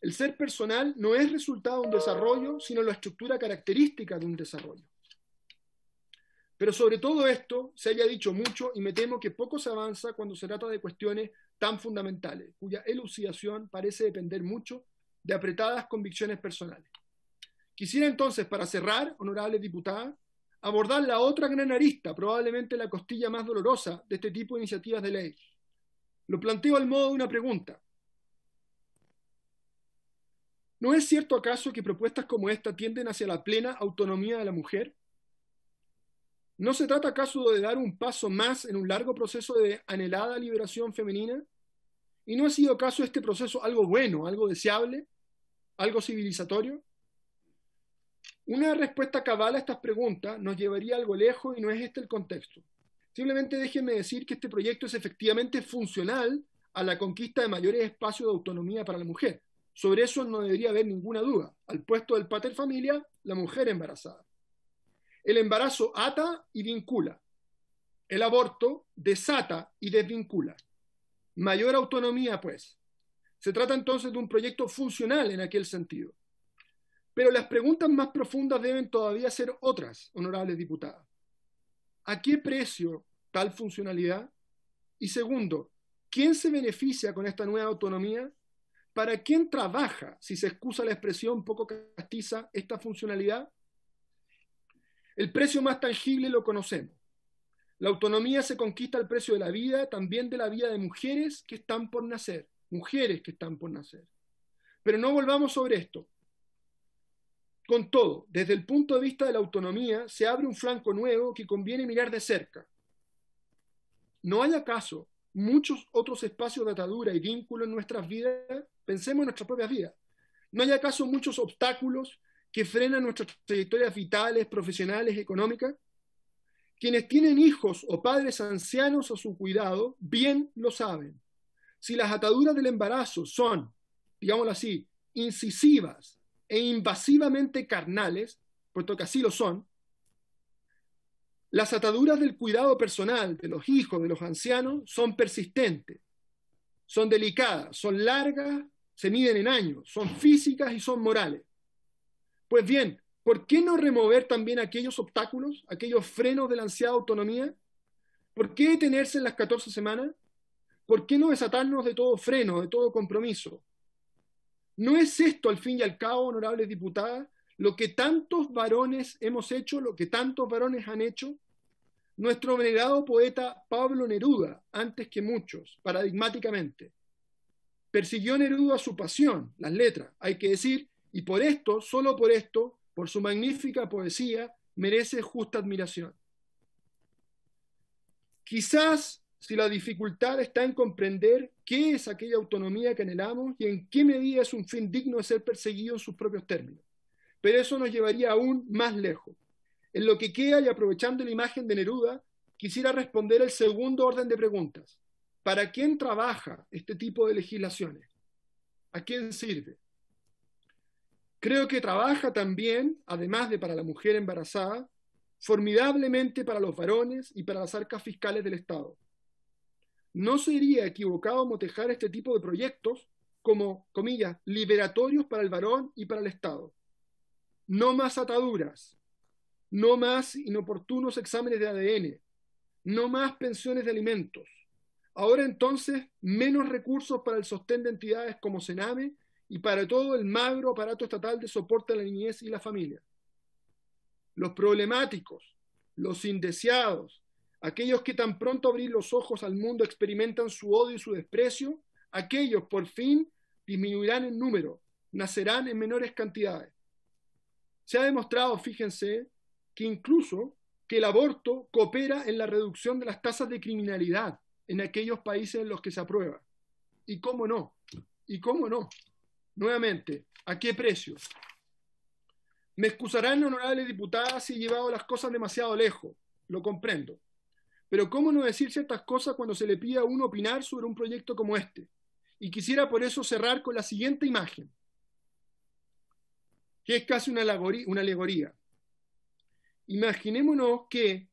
El ser personal no es resultado de un desarrollo, sino la estructura característica de un desarrollo. Pero sobre todo esto se haya dicho mucho y me temo que poco se avanza cuando se trata de cuestiones tan fundamentales, cuya elucidación parece depender mucho de apretadas convicciones personales. Quisiera entonces, para cerrar, honorable diputada, abordar la otra gran arista, probablemente la costilla más dolorosa de este tipo de iniciativas de ley. Lo planteo al modo de una pregunta. ¿No es cierto acaso que propuestas como esta tienden hacia la plena autonomía de la mujer? ¿No se trata acaso de dar un paso más en un largo proceso de anhelada liberación femenina? ¿Y no ha sido acaso este proceso algo bueno, algo deseable, algo civilizatorio? Una respuesta cabal a estas preguntas nos llevaría algo lejos y no es este el contexto. Simplemente déjenme decir que este proyecto es efectivamente funcional a la conquista de mayores espacios de autonomía para la mujer. Sobre eso no debería haber ninguna duda. Al puesto del pater familia, la mujer embarazada. El embarazo ata y vincula. El aborto desata y desvincula. Mayor autonomía, pues. Se trata entonces de un proyecto funcional en aquel sentido. Pero las preguntas más profundas deben todavía ser otras, honorables diputadas. ¿A qué precio tal funcionalidad? Y segundo, ¿quién se beneficia con esta nueva autonomía? ¿Para quién trabaja, si se excusa la expresión poco castiza, esta funcionalidad? El precio más tangible lo conocemos. La autonomía se conquista al precio de la vida, también de la vida de mujeres que están por nacer, mujeres que están por nacer. Pero no volvamos sobre esto. Con todo, desde el punto de vista de la autonomía, se abre un flanco nuevo que conviene mirar de cerca. ¿No hay acaso muchos otros espacios de atadura y vínculo en nuestras vidas? Pensemos en nuestras propias vidas. ¿No hay acaso muchos obstáculos que frenan nuestras trayectorias vitales, profesionales, económicas. Quienes tienen hijos o padres ancianos a su cuidado, bien lo saben. Si las ataduras del embarazo son, digámoslo así, incisivas e invasivamente carnales, puesto que así lo son, las ataduras del cuidado personal de los hijos, de los ancianos, son persistentes, son delicadas, son largas, se miden en años, son físicas y son morales. Pues bien, ¿por qué no remover también aquellos obstáculos, aquellos frenos de la ansiada autonomía? ¿Por qué detenerse en las 14 semanas? ¿Por qué no desatarnos de todo freno, de todo compromiso? ¿No es esto, al fin y al cabo, honorables diputadas, lo que tantos varones hemos hecho, lo que tantos varones han hecho? Nuestro venerado poeta Pablo Neruda, antes que muchos, paradigmáticamente, persiguió Neruda su pasión, las letras. Hay que decir y por esto, solo por esto, por su magnífica poesía, merece justa admiración. Quizás si la dificultad está en comprender qué es aquella autonomía que anhelamos y en qué medida es un fin digno de ser perseguido en sus propios términos. Pero eso nos llevaría aún más lejos. En lo que queda y aprovechando la imagen de Neruda, quisiera responder el segundo orden de preguntas. ¿Para quién trabaja este tipo de legislaciones? ¿A quién sirve? Creo que trabaja también, además de para la mujer embarazada, formidablemente para los varones y para las arcas fiscales del Estado. No sería equivocado motejar este tipo de proyectos como, comillas, liberatorios para el varón y para el Estado. No más ataduras, no más inoportunos exámenes de ADN, no más pensiones de alimentos. Ahora entonces, menos recursos para el sostén de entidades como CENAME y para todo el magro aparato estatal de soporte a la niñez y la familia. Los problemáticos, los indeseados, aquellos que tan pronto abrir los ojos al mundo experimentan su odio y su desprecio, aquellos por fin disminuirán en número, nacerán en menores cantidades. Se ha demostrado, fíjense, que incluso que el aborto coopera en la reducción de las tasas de criminalidad en aquellos países en los que se aprueba. ¿Y cómo no? ¿Y cómo no? Nuevamente, ¿a qué precio? Me excusarán, honorable diputada, si he llevado las cosas demasiado lejos. Lo comprendo. Pero ¿cómo no decir ciertas cosas cuando se le pide a uno opinar sobre un proyecto como este? Y quisiera por eso cerrar con la siguiente imagen, que es casi una Una alegoría. Imaginémonos que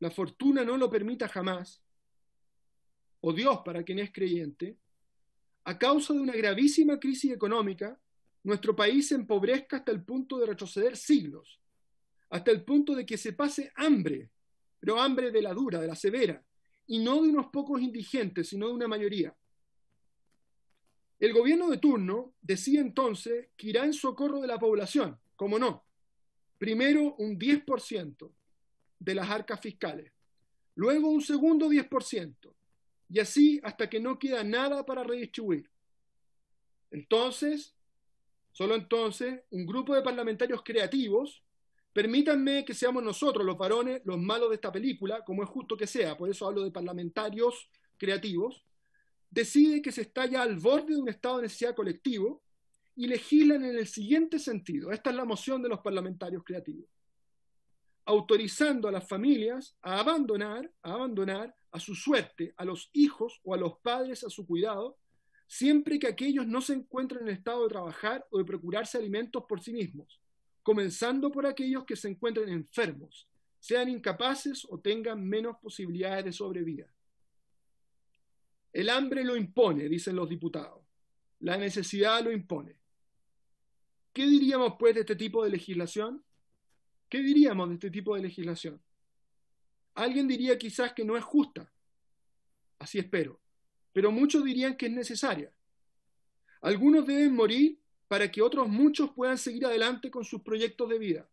la fortuna no lo permita jamás, o Dios para quien es creyente, a causa de una gravísima crisis económica, nuestro país se empobrezca hasta el punto de retroceder siglos, hasta el punto de que se pase hambre, pero hambre de la dura, de la severa, y no de unos pocos indigentes, sino de una mayoría. El gobierno de turno decía entonces que irá en socorro de la población, como no, primero un 10% de las arcas fiscales, luego un segundo 10%, y así hasta que no queda nada para redistribuir. Entonces, solo entonces, un grupo de parlamentarios creativos, permítanme que seamos nosotros los varones los malos de esta película, como es justo que sea, por eso hablo de parlamentarios creativos, decide que se está ya al borde de un estado de necesidad colectivo y legislan en el siguiente sentido. Esta es la moción de los parlamentarios creativos autorizando a las familias a abandonar, a abandonar a su suerte, a los hijos o a los padres a su cuidado, siempre que aquellos no se encuentren en estado de trabajar o de procurarse alimentos por sí mismos, comenzando por aquellos que se encuentren enfermos, sean incapaces o tengan menos posibilidades de sobrevida. El hambre lo impone, dicen los diputados. La necesidad lo impone. ¿Qué diríamos pues de este tipo de legislación? ¿Qué diríamos de este tipo de legislación? Alguien diría quizás que no es justa, así espero, pero muchos dirían que es necesaria. Algunos deben morir para que otros muchos puedan seguir adelante con sus proyectos de vida.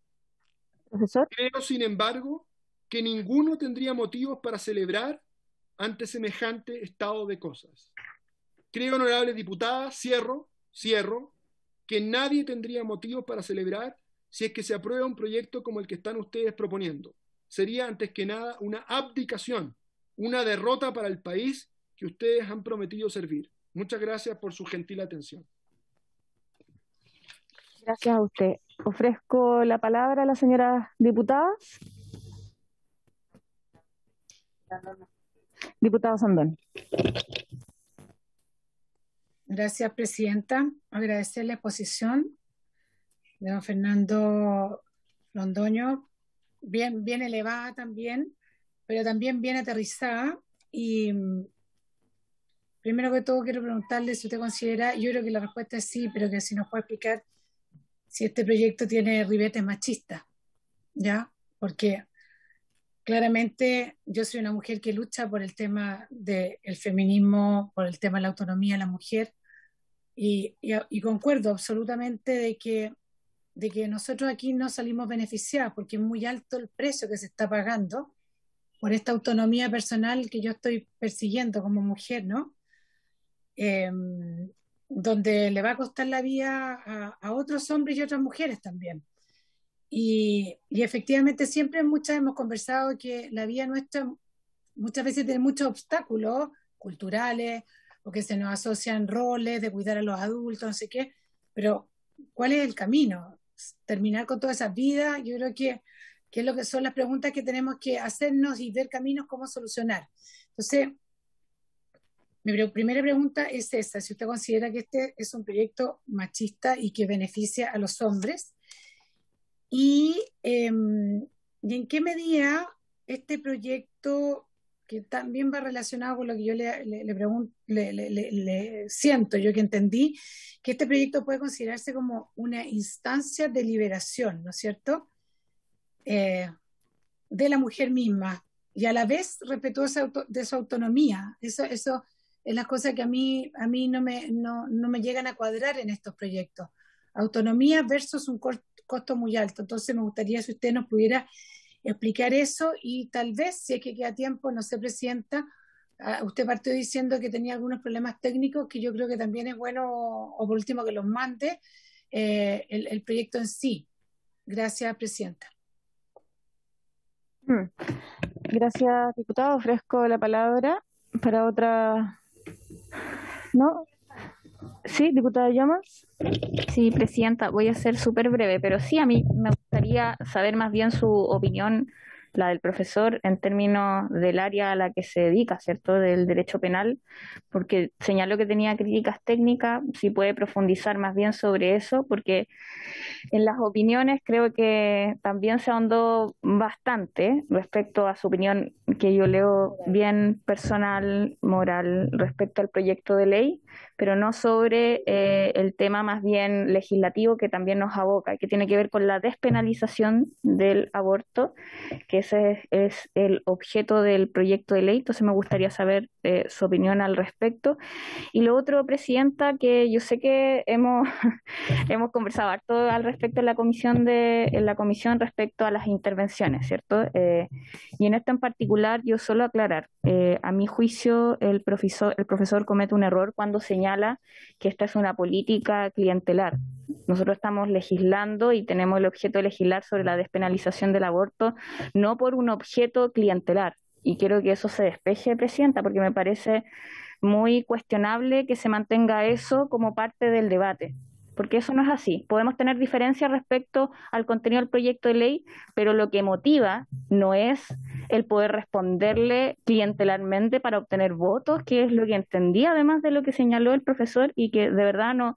Creo, sin embargo, que ninguno tendría motivos para celebrar ante semejante estado de cosas. Creo, honorable diputada, cierro, cierro, que nadie tendría motivos para celebrar si es que se aprueba un proyecto como el que están ustedes proponiendo sería antes que nada una abdicación, una derrota para el país que ustedes han prometido servir. Muchas gracias por su gentil atención. Gracias a usted. Ofrezco la palabra a la señora diputada. Diputado Sandón. Gracias, Presidenta. Agradecer la exposición de don Fernando Londoño bien, bien elevada también, pero también bien aterrizada. Y mm, primero que todo quiero preguntarle si usted considera, yo creo que la respuesta es sí, pero que si nos puede explicar si este proyecto tiene ribetes machistas, ¿ya? Porque claramente yo soy una mujer que lucha por el tema del feminismo, por el tema de la autonomía de la mujer, y, y, concuerdo absolutamente de que de que nosotros aquí no salimos beneficiados porque es muy alto el precio que se está pagando por esta autonomía personal que yo estoy persiguiendo como mujer, ¿no? Em, donde le va a costar la vida a, otros hombres y otras mujeres también. Y, y, efectivamente siempre muchas hemos conversado que la vida nuestra muchas veces tiene muchos obstáculos culturales o que se nos asocian roles de cuidar a los adultos, no sé qué, pero ¿cuál es el camino? terminar con toda esa vida. yo creo que, es lo que son las preguntas que tenemos que hacernos y ver caminos cómo solucionar. Entonces, mi primera pregunta es esa, si usted considera que este es un proyecto machista y que beneficia a los hombres, y, em, y en qué medida este proyecto que también va relacionado con lo que yo le, le, le, pregunto, le, siento, yo que entendí, que este proyecto puede considerarse como una instancia de liberación, ¿no es cierto?, eh, de la mujer misma y a la vez respetuosa de su autonomía. Eso, eso es las cosas que a mí, a mí no, me, no, no me llegan a cuadrar en estos proyectos. Autonomía versus un costo muy alto. Entonces me gustaría si usted nos pudiera explicar eso y tal vez, si es que queda tiempo, no se Presidenta, ah, usted partió diciendo que tenía algunos problemas técnicos que yo creo que también es bueno, o por último que los mande, eh, el, proyecto en sí. Gracias, Presidenta. Hmm. Gracias, diputado. Ofrezco la palabra para otra. ¿No? Sí, diputada Llamas. Sí, Presidenta, voy a ser súper breve, pero sí, a mí me gustaría saber más bien su opinión, la del profesor, en términos del área a la que se dedica, ¿cierto?, del derecho penal, porque señaló que tenía críticas técnicas, si puede profundizar más bien sobre eso, porque en las opiniones creo que también se ahondó bastante respecto a su opinión que yo leo bien personal, moral, respecto al proyecto de ley, pero no sobre eh, el tema más bien legislativo que también nos aboca, que tiene que ver con la despenalización del aborto, que ese es, el objeto del proyecto de ley. Entonces me gustaría saber eh, su opinión al respecto. Y lo otro, Presidenta, que yo sé que hemos, *laughs* hemos conversado harto al respecto en la comisión, de, la comisión respecto a las intervenciones, ¿cierto? Eh, y en esto en particular, yo solo aclarar, a mi juicio, el profesor, el profesor comete un error cuando señala señala que esta es una política clientelar. Nosotros estamos legislando y tenemos el objeto de legislar sobre la despenalización del aborto, no por un objeto clientelar. Y quiero que eso se despeje, Presidenta, porque me parece muy cuestionable que se mantenga eso como parte del debate porque eso no es así. Podemos tener diferencias respecto al contenido del proyecto de ley, pero lo que motiva no es el poder responderle clientelarmente para obtener votos, que es lo que entendí además de lo que señaló el profesor y que de verdad no,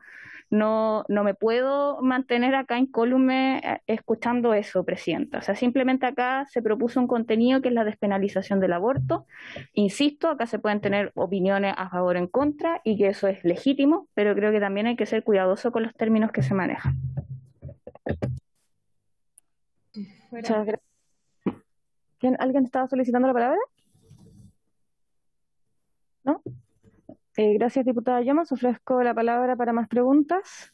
no, no me puedo mantener acá en incólume eh, escuchando eso, Presidenta. O sea, simplemente acá se propuso un contenido que es la despenalización del aborto. Insisto, acá se pueden tener opiniones a favor o en contra y que eso es legítimo, pero creo que también hay que ser cuidadoso con los términos que se manejan. Muchas gracias. ¿Alguien estaba solicitando la palabra? ¿No? Eh, gracias, diputada Llamas. Ofrezco la palabra para más preguntas.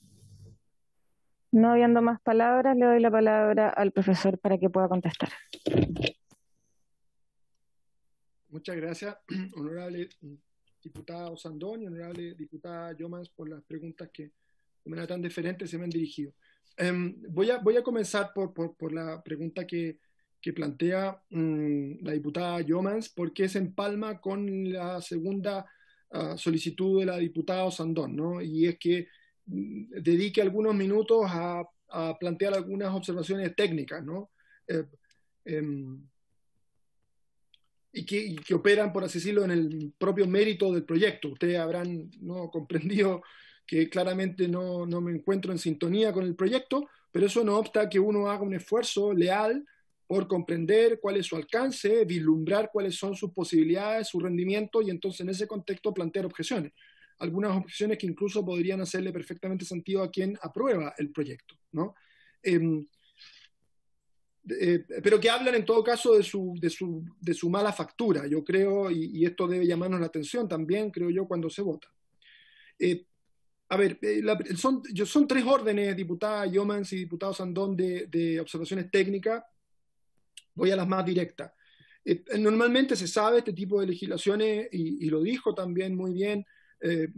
No habiendo más palabras, le doy la palabra al profesor para que pueda contestar. Muchas gracias, *clears throat* honorable mm, diputada Osandón y honorable diputada Yomans por las preguntas que de manera tan diferente se me han dirigido. Em, voy, a, voy a comenzar por, por, la pregunta que, que plantea mm, la diputada Yomans, porque se empalma con la segunda solicitud de la diputada Sandón, ¿no? Y es que mm, dedique algunos minutos a, plantear algunas observaciones técnicas, ¿no? Eh, em, y, que, que, operan, por así decirlo, en el propio mérito del proyecto. Ustedes habrán ¿no? *laughs* comprendido que claramente no, no me encuentro en sintonía con el proyecto, pero eso no obsta que uno haga un esfuerzo leal por comprender cuál es su alcance, vislumbrar cuáles son sus posibilidades, su rendimiento y entonces en ese contexto plantear objeciones. Algunas objeciones que incluso podrían hacerle perfectamente sentido a quien aprueba el proyecto, ¿no? Em, eh, pero que hablan en todo caso de su, de su, de su mala factura, yo creo, y, esto debe llamarnos la atención también, creo yo, cuando se vota. Eh, a ver, eh, son, tres órdenes, diputada Yomans y diputado Sandón, de, de observaciones técnicas voy a las más directas. Eh, eh, normalmente se sabe este tipo de legislaciones, y, lo dijo también muy bien eh,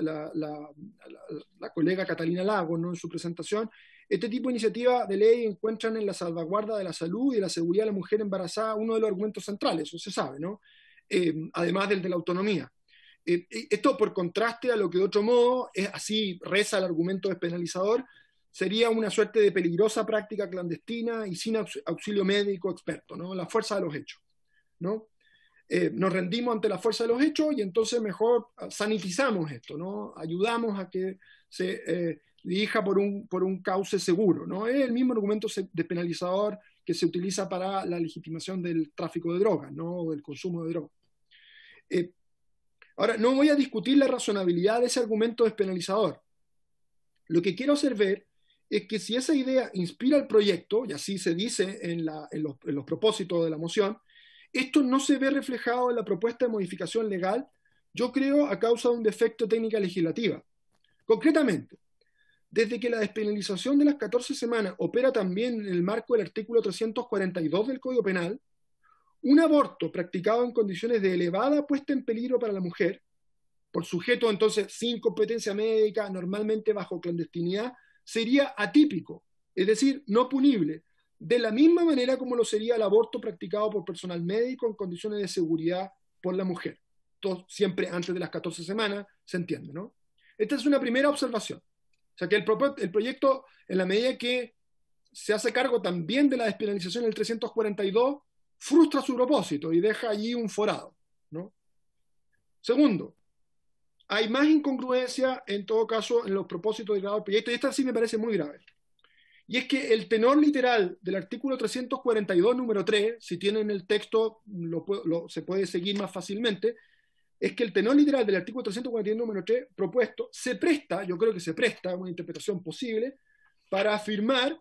la, colega Catalina Lago ¿no? en su presentación, este tipo de iniciativas de ley encuentran en la salvaguarda de la salud y de la seguridad de la mujer embarazada uno de los argumentos centrales, eso se sabe, además del de la autonomía. esto por contraste a lo que de otro modo es así reza el argumento despenalizador sería una suerte de peligrosa práctica clandestina y sin auxilio médico experto, ¿no? La fuerza de los hechos, ¿no? Eh, nos rendimos ante la fuerza de los hechos y entonces mejor sanitizamos esto, ¿no? Ayudamos a que se eh, dirija por un, por un cauce seguro, ¿no? Es el mismo argumento despenalizador que se utiliza para la legitimación del tráfico de drogas, ¿no? O del consumo de drogas. Eh, ahora, no voy a discutir la razonabilidad de ese argumento despenalizador. Lo que quiero hacer ver es que si esa idea inspira el proyecto, y así se dice en, los, propósitos de la moción, esto no se ve reflejado en la propuesta de modificación legal, yo creo a causa de un defecto técnica legislativa. Concretamente, desde que la despenalización de las 14 semanas opera también en el marco del artículo 342 del Código Penal, un aborto practicado en condiciones de elevada puesta en peligro para la mujer, por sujeto entonces sin competencia médica, normalmente bajo clandestinidad, sería atípico, es decir, no punible, de la misma manera como lo sería el aborto practicado por personal médico en condiciones de seguridad por la mujer. Todo, siempre antes de las 14 semanas, se entiende, Esta es una primera observación. O sea que el, proyecto, en la medida que se hace cargo también de la despenalización del 342, frustra su propósito y deja allí un forado. ¿no? Segundo, hay más incongruencia en todo caso en los propósitos de cada proyecto, y esta sí me parece muy grave. Y es que el tenor literal del artículo 342, número 3, si tienen el texto se puede seguir más fácilmente, es que el tenor literal del artículo 342, número 3, propuesto, se presta, yo creo que se presta, una interpretación posible, para afirmar,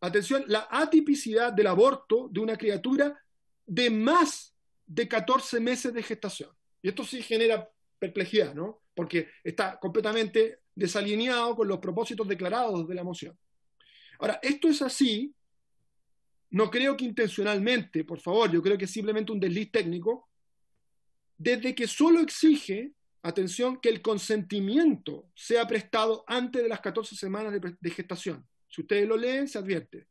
atención, la atipicidad del aborto de una criatura de más de 14 meses de gestación. Y esto sí genera perplejidad, ¿no? Porque está completamente desalineado con los propósitos declarados de la moción. Ahora, esto es así, no creo que intencionalmente, por favor, yo creo que es simplemente un desliz técnico, desde que solo exige, atención, que el consentimiento sea prestado antes de las 14 semanas de gestación. Si ustedes lo leen, se advierte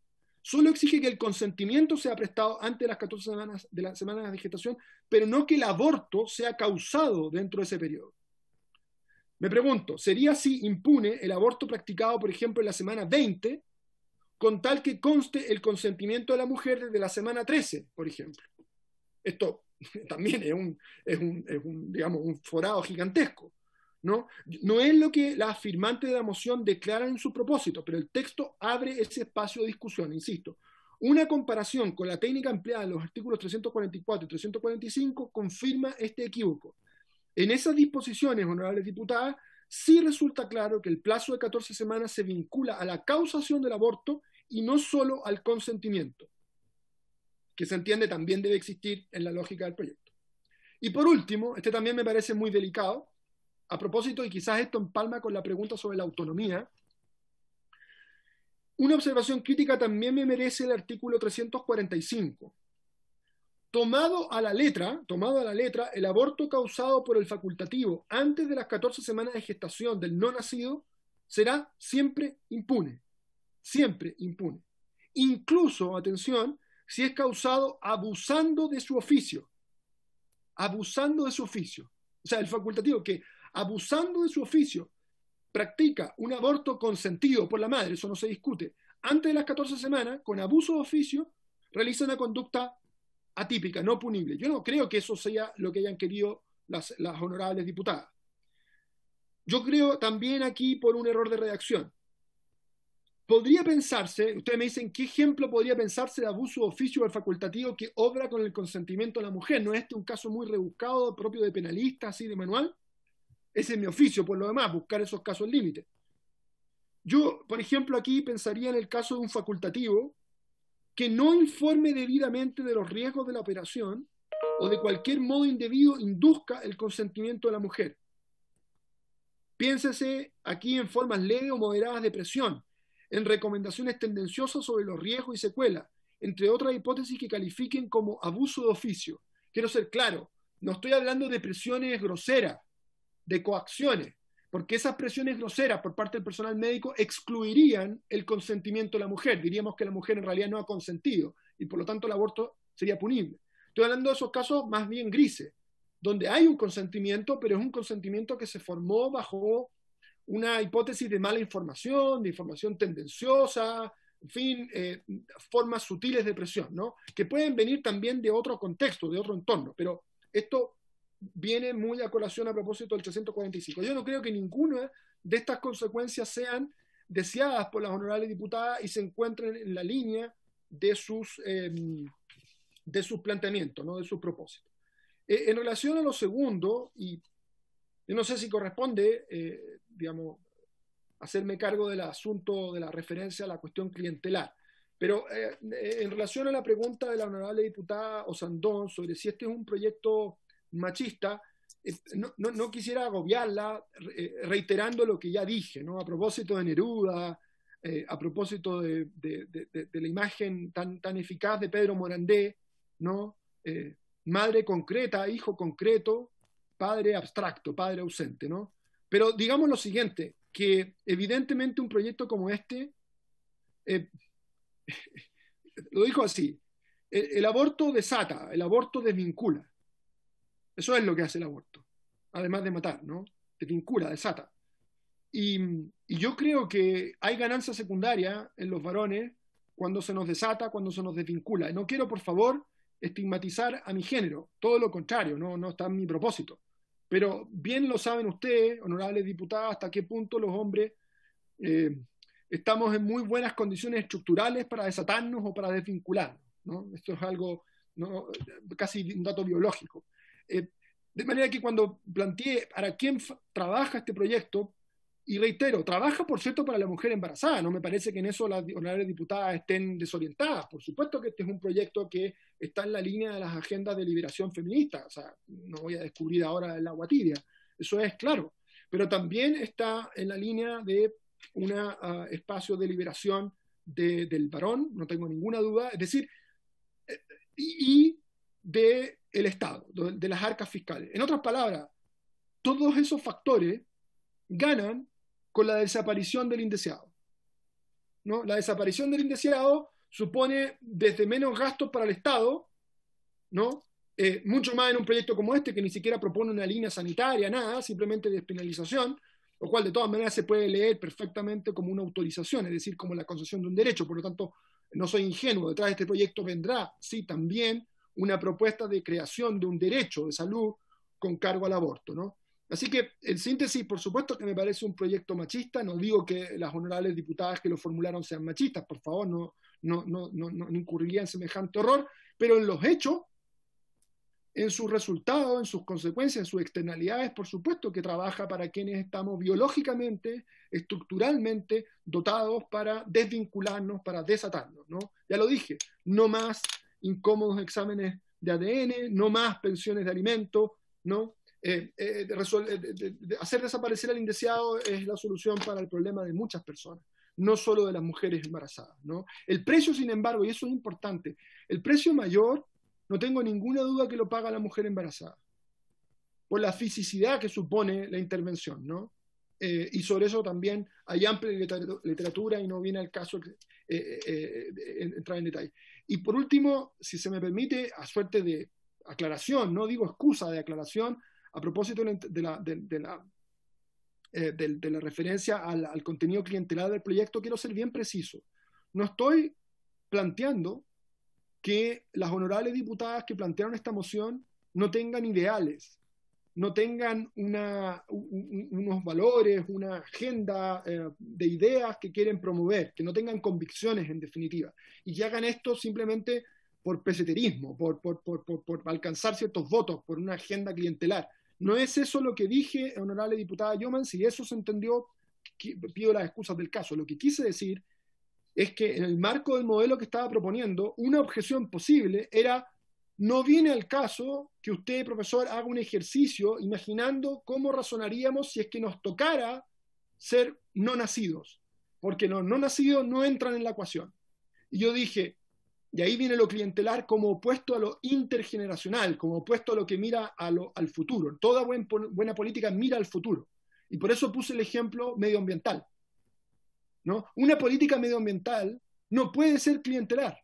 solo exige que el consentimiento sea prestado antes de las 14 semanas de la semana de gestación, pero no que el aborto sea causado dentro de ese periodo. Me pregunto, ¿sería así impune el aborto practicado, por ejemplo, en la semana 20, con tal que conste el consentimiento de la mujer desde la semana 13, por ejemplo? Esto *laughs* también es es un, es un digamos, un forado gigantesco. ¿no? es lo que las firmantes de la moción declaran en su propósito, pero el texto abre ese espacio de discusión, insisto. Una comparación con la técnica empleada en los artículos 344 y 345 confirma este equívoco. En esas disposiciones, honorables diputadas, sí resulta claro que el plazo de 14 semanas se vincula a la causación del aborto y no solo al consentimiento, que se entiende también debe existir en la lógica del proyecto. Y por último, este también me parece muy delicado, a propósito, y quizás esto empalma con la pregunta sobre la autonomía, una observación crítica también me merece el artículo 345. Tomado a la letra, tomado a la letra, el aborto causado por el facultativo antes de las 14 semanas de gestación del no nacido será siempre impune. Siempre impune. Incluso, atención, si es causado abusando de su oficio. Abusando de su oficio. O sea, el facultativo que abusando de su oficio, practica un aborto consentido por la madre, eso no se discute, antes de las 14 semanas, con abuso de oficio, realiza una conducta atípica, no punible. Yo no creo que eso sea lo que hayan querido las, las honorables diputadas. Yo creo también aquí por un error de redacción. Podría pensarse, ustedes me dicen, ¿qué ejemplo podría pensarse de abuso de oficio al facultativo que obra con el consentimiento de la mujer? ¿No es este un caso muy rebuscado, propio de penalista, así de manual? Ese es mi oficio, por lo demás, buscar esos casos límites. Yo, por ejemplo, aquí pensaría en el caso de un facultativo que no informe debidamente de los riesgos de la operación o de cualquier modo indebido induzca el consentimiento de la mujer. Piénsese aquí en formas leves o moderadas de presión, en recomendaciones tendenciosas sobre los riesgos y secuelas, entre otras hipótesis que califiquen como abuso de oficio. Quiero ser claro, no estoy hablando de presiones groseras, de coacciones, porque esas presiones groseras por parte del personal médico excluirían el consentimiento de la mujer. Diríamos que la mujer en realidad no ha consentido y por lo tanto el aborto sería punible. Estoy hablando de esos casos más bien grises, donde hay un consentimiento, pero es un consentimiento que se formó bajo una hipótesis de mala información, de información tendenciosa, en fin, eh, formas sutiles de presión, ¿no? Que pueden venir también de otro contexto, de otro entorno, pero esto viene muy a colación a propósito del 345. Yo no creo que ninguna de estas consecuencias sean deseadas por las honorables diputadas y se encuentren en la línea de sus, em, de sus planteamientos, ¿no? de sus propósitos. Eh, en relación a lo segundo, y yo no sé si corresponde, eh, digamos, hacerme cargo del asunto de la referencia a la cuestión clientelar, pero eh, en relación a la pregunta de la honorable diputada Osandón sobre si este es un proyecto machista, eh, no, quisiera agobiarla eh, reiterando lo que ya dije, ¿no? A propósito de Neruda, eh, a propósito de, la imagen tan, tan eficaz de Pedro Morandé, ¿no? madre concreta, hijo concreto, padre abstracto, padre ausente, ¿no? Pero digamos lo siguiente, que evidentemente un proyecto como este, *laughs* lo dijo así, el aborto desata, el aborto desvincula, eso es lo que hace el aborto, además de matar, ¿no? Te vincula, desata. Y, y yo creo que hay ganancia secundaria en los varones cuando se nos desata, cuando se nos desvincula. Y no quiero, por favor, estigmatizar a mi género, todo lo contrario, no, no está en mi propósito. Pero bien lo saben ustedes, honorables diputados, hasta qué punto los hombres eh, estamos en muy buenas condiciones estructurales para desatarnos o para desvincularnos. Esto es algo casi un dato biológico. Eh, de manera que cuando planteé para quién trabaja este proyecto, y reitero, trabaja por cierto para la mujer embarazada, no me parece que en eso las honorables diputadas estén desorientadas, por supuesto que este es un proyecto que está en la línea de las agendas de liberación feminista, o sea, no voy a descubrir ahora el agua eso es claro, pero también está en la línea de un ah, espacio de liberación del varón, no tengo ninguna duda, es decir, eh, y de el Estado, de las arcas fiscales. En otras palabras, todos esos factores ganan con la desaparición del indeseado. ¿no? La desaparición del indeseado supone desde menos gastos para el Estado, ¿no? Eh, mucho más en un proyecto como este que ni siquiera propone una línea sanitaria, nada, simplemente despenalización, lo cual de todas maneras se puede leer perfectamente como una autorización, es decir, como la concesión de un derecho. Por lo tanto, no soy ingenuo, detrás de este proyecto vendrá, sí, también una propuesta de creación de un derecho de salud con cargo al aborto, ¿no? Así que, en síntesis, por supuesto que me parece un proyecto machista, no digo que las honorables diputadas que lo formularon sean machistas, por favor, no, no, no, no, incurriría en semejante horror, pero en los hechos, en sus resultados, en sus consecuencias, en sus externalidades, por supuesto que trabaja para quienes estamos biológicamente, estructuralmente dotados para desvincularnos, para desatarnos, ¿no? Ya lo dije, no más incómodos exámenes de ADN, no más pensiones de alimento, ¿no? Eh, eh, hacer desaparecer al indeseado es la solución para el problema de muchas personas, no solo de las mujeres embarazadas. ¿no? El precio, sin embargo, y eso es importante, el precio mayor, no tengo ninguna duda que lo paga la mujer embarazada, por la fisicidad que supone la intervención. ¿no? Eh, y sobre eso también hay amplia literatura y no viene el caso eh, eh, entrar en detalle. Y por último, si se me permite, a suerte de aclaración, no digo excusa de aclaración, a propósito de la, de, la, referencia al, al, contenido clientelar del proyecto, quiero ser bien preciso. No estoy planteando que las honorables diputadas que plantearon esta moción no tengan ideales no tengan unos valores, una agenda eh, de ideas que quieren promover, que no tengan convicciones en definitiva, y que hagan esto simplemente por peseterismo, por, alcanzar ciertos votos, por una agenda clientelar. No es eso lo que dije, honorable diputada Yoman, si eso se entendió, pido las excusas del caso. Lo que quise decir es que en el marco del modelo que estaba proponiendo, una objeción posible era no viene al caso que usted, profesor, haga un ejercicio imaginando cómo razonaríamos si es que nos tocara ser no nacidos, porque los no nacidos no entran en la ecuación. Y yo dije, y ahí viene lo clientelar como opuesto a lo intergeneracional, como opuesto a lo que mira al futuro. Toda buena política mira al futuro. Y por eso puse el ejemplo medioambiental. ¿no? Una política medioambiental no puede ser clientelar.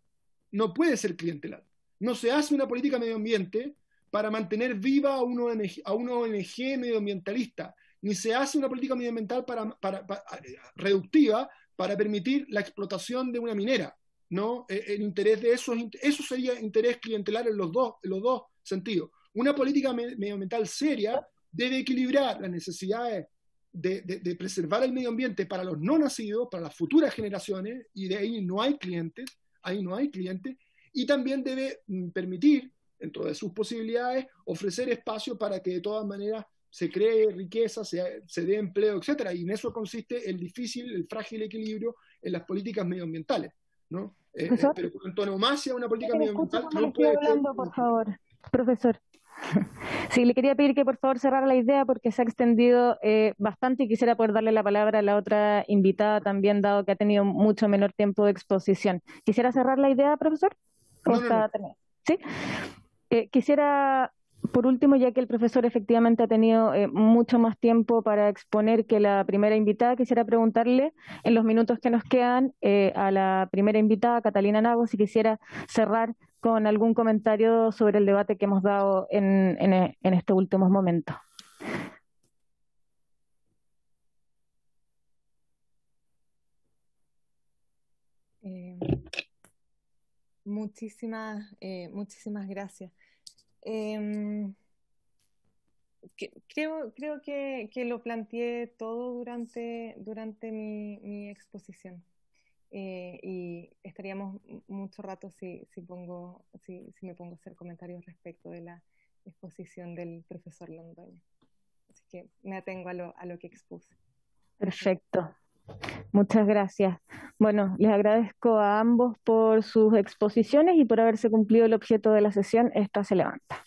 No puede ser clientelar no se hace una política medio ambiente para mantener viva a una ONG, a medioambientalista, ni se hace una política medioambiental para, para, reductiva para permitir la explotación de una minera. ¿no? E, el, interés de eso, eso sería interés clientelar en los dos, en los dos sentidos. Una política medioambiental seria debe equilibrar las necesidades de, de, de, preservar el medio ambiente para los no nacidos, para las futuras generaciones, y de ahí no hay clientes, ahí no hay clientes, y también debe mm, permitir, dentro de sus posibilidades, ofrecer espacio para que de todas maneras se cree riqueza, se, dé empleo, etcétera. Y en eso consiste el difícil, el frágil equilibrio en las políticas medioambientales. ¿no? Eh, eh, pero con antonomasia una política medioambiental no puede... Hablando, por favor, profesor. Sí, le quería pedir que por favor cerrara la idea porque se ha extendido eh, bastante y quisiera poder darle la palabra a la otra invitada también, dado que ha tenido mucho menor tiempo de exposición. ¿Quisiera cerrar la idea, profesor? ¿sí? Eh, quisiera por último, ya que el profesor efectivamente ha tenido eh, mucho más tiempo para exponer que la primera invitada, quisiera preguntarle en los minutos que nos quedan eh, a la primera invitada, Catalina Nago, si quisiera cerrar con algún comentario sobre el debate que hemos dado en, en, en estos últimos momentos. Muchísimas, eh, muchísimas gracias. Em, creo, creo que, lo planteé todo durante, durante mi, mi exposición. Eh, y estaríamos mucho rato si, si, pongo, si, si, me pongo a hacer comentarios respecto de la exposición del profesor Londoño. Así que me atengo a lo, a lo que expuse. Perfecto. Muchas gracias. Bueno, les agradezco a ambos por sus exposiciones y por haberse cumplido el objeto de la sesión. Esta se levanta.